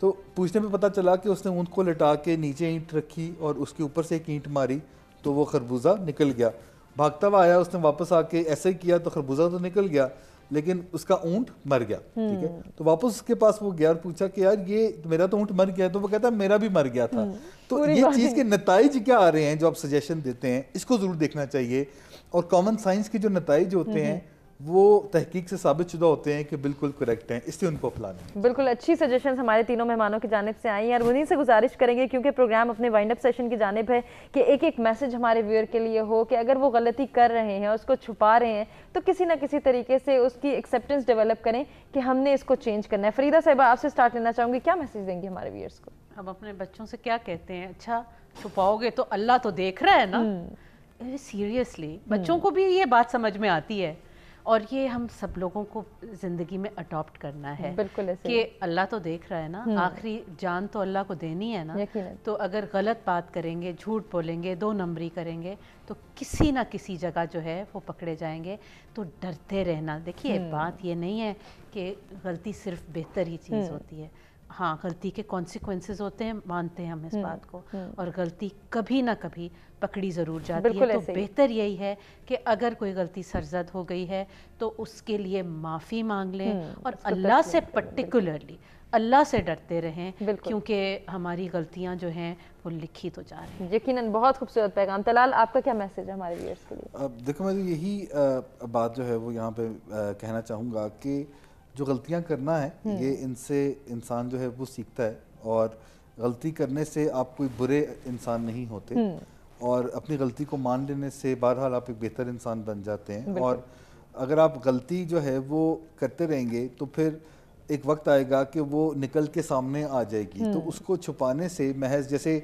तो पूछने में पता चला कि उसने ऊंट को लटा के नीचे ईंट रखी और उसके ऊपर से एक ईंट मारी तो वो खरबूजा निकल गया भागता हुआ आया उसने वापस आके ऐसे ही किया तो खरबूजा तो निकल गया लेकिन उसका ऊँट मर गया ठीक है हम्म। तो वापस उसके पास वो गया और पूछा कि यार ये मेरा तो ऊँट मर गया तो वो कहता है मेरा भी मर गया था हम्म। तो ये चीज़ के नतज क्या आ रहे हैं जो आप सजेशन देते हैं इसको ज़रूर देखना चाहिए और कॉमन साइंस के जो नतज होते हम्म। हैं वो तहकीक से साबित शुदा होते हैं कि बिल्कुल करेक्ट हैं इसलिए उनको अपनाना बिल्कुल अच्छी सजेशन हमारे तीनों मेहमानों की जानब से आई हैं और उन्हीं से गुजारिश करेंगे क्योंकि प्रोग्राम अपने वाइंड अप सेशन की जानब है कि एक एक मैसेज हमारे व्यूअर के लिए हो कि अगर वो गलती कर रहे हैं उसको छुपा रहे हैं तो किसी ना किसी तरीके से उसकी एक्सेप्टेंस डेवलप करें कि हमने इसको चेंज करना है फरीदा साहिबा आपसे स्टार्ट लेना चाहूँगी क्या मैसेज देंगे हमारे व्यूअर्स को हम अपने बच्चों से क्या कहते हैं अच्छा छुपाओगे तो अल्लाह तो देख रहा है ना सीरियसली हम्म। हम्म। बच्चों को भी ये बात समझ में आती है और ये हम सब लोगों को ज़िंदगी में अडोप्ट करना है बिल्कुल कि अल्लाह तो देख रहा है ना हम्म। आखिरी जान तो अल्लाह को देनी है ना तो अगर गलत बात करेंगे झूठ बोलेंगे दो नंबरी करेंगे तो किसी ना किसी जगह जो है वो पकड़े जाएंगे तो डरते रहना देखिए हम्म। बात ये नहीं है कि गलती सिर्फ बेहतर ही चीज़ हम्म। होती है हाँ गलती के कॉन्सिक्वेंसेज होते हैं मानते हैं हम इस हम्म, बात को हम्म। और गलती कभी ना कभी पकड़ी ज़रूर जाती है तो बेहतर यही है कि अगर कोई गलती सरजद हो गई है तो उसके लिए माफ़ी मांग लें हम्म, और अल्लाह से पर्टिकुलरली अल्लाह से डरते रहें क्योंकि हमारी गलतियां जो हैं वो लिखी तो जा रही हैं यकीनन बहुत खूबसूरत पैगाम तलाल आपका क्या मैसेज है हमारे व्यूअर्स के लिए देखो मैं तो यही बात जो है वो यहाँ पे कहना चाहूँगा कि जो गलतियाँ करना है हम्म। ये इनसे इंसान जो है वो सीखता है और गलती करने से आप कोई बुरे इंसान नहीं होते हम्म। और अपनी गलती को मान लेने से बहरहाल आप एक बेहतर इंसान बन जाते हैं और अगर आप गलती जो है वो करते रहेंगे तो फिर एक वक्त आएगा कि वो निकल के सामने आ जाएगी तो हम्म। उसको छुपाने से महज जैसे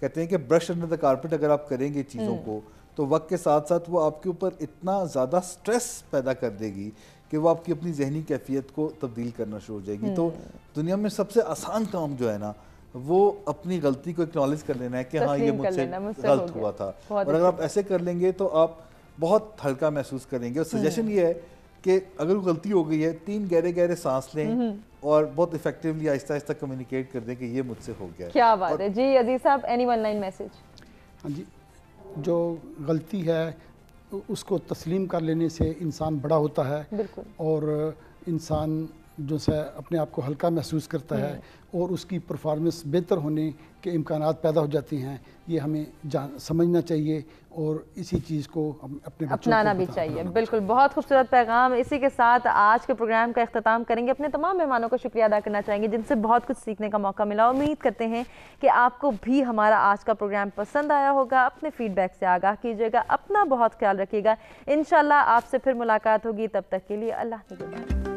कहते हैं कि ब्रश अंडर द कारपेट अगर आप करेंगे चीज़ों को तो वक्त के साथ साथ वो आपके ऊपर इतना ज़्यादा स्ट्रेस पैदा कर देगी कि वो आपकी अपनी जहनी कैफियत को तब्दील करना शुरू हो जाएगी तो हम्म। दुनिया में सबसे आसान काम जो है ना वो अपनी गलती को एक्नॉलेज कर लेना है कि हाँ ये मुझसे गलत हुआ था और अगर आप ऐसे कर लेंगे तो आप बहुत हल्का महसूस करेंगे और सजेशन हम्म। ये है कि अगर गलती हो गई है तीन गहरे गहरे सांस लें हम्म। और बहुत इफेक्टिवली आहिस्ता आहिस्ता कम्युनिकेट कर दें कि ये मुझसे हो गया क्या बात है जी अजीज साहब एनी वन लाइन मैसेज हाँ जी जो गलती है उसको तस्लीम कर लेने से इंसान बड़ा होता है और इंसान जो है अपने आप को हल्का महसूस करता है हम्म। और उसकी परफॉर्मेंस बेहतर होने के इम्कान पैदा हो जाती हैं ये हमें जान समझना चाहिए और इसी चीज़ को हम अपने अपनाना भी चाहिए बिल्कुल बहुत खूबसूरत पैगाम इसी के साथ आज के प्रोग्राम का अख्ताम करेंगे अपने तमाम मेहमानों का शुक्रिया अदा करना चाहेंगे जिनसे बहुत कुछ सीखने का मौका मिला उम्मीद करते हैं कि आपको भी हमारा आज का प्रोग्राम पसंद आया होगा अपने फीडबैक से आगाह कीजिएगा अपना बहुत ख्याल रखिएगा इन आपसे फिर मुलाकात होगी तब तक के लिए अल्लाह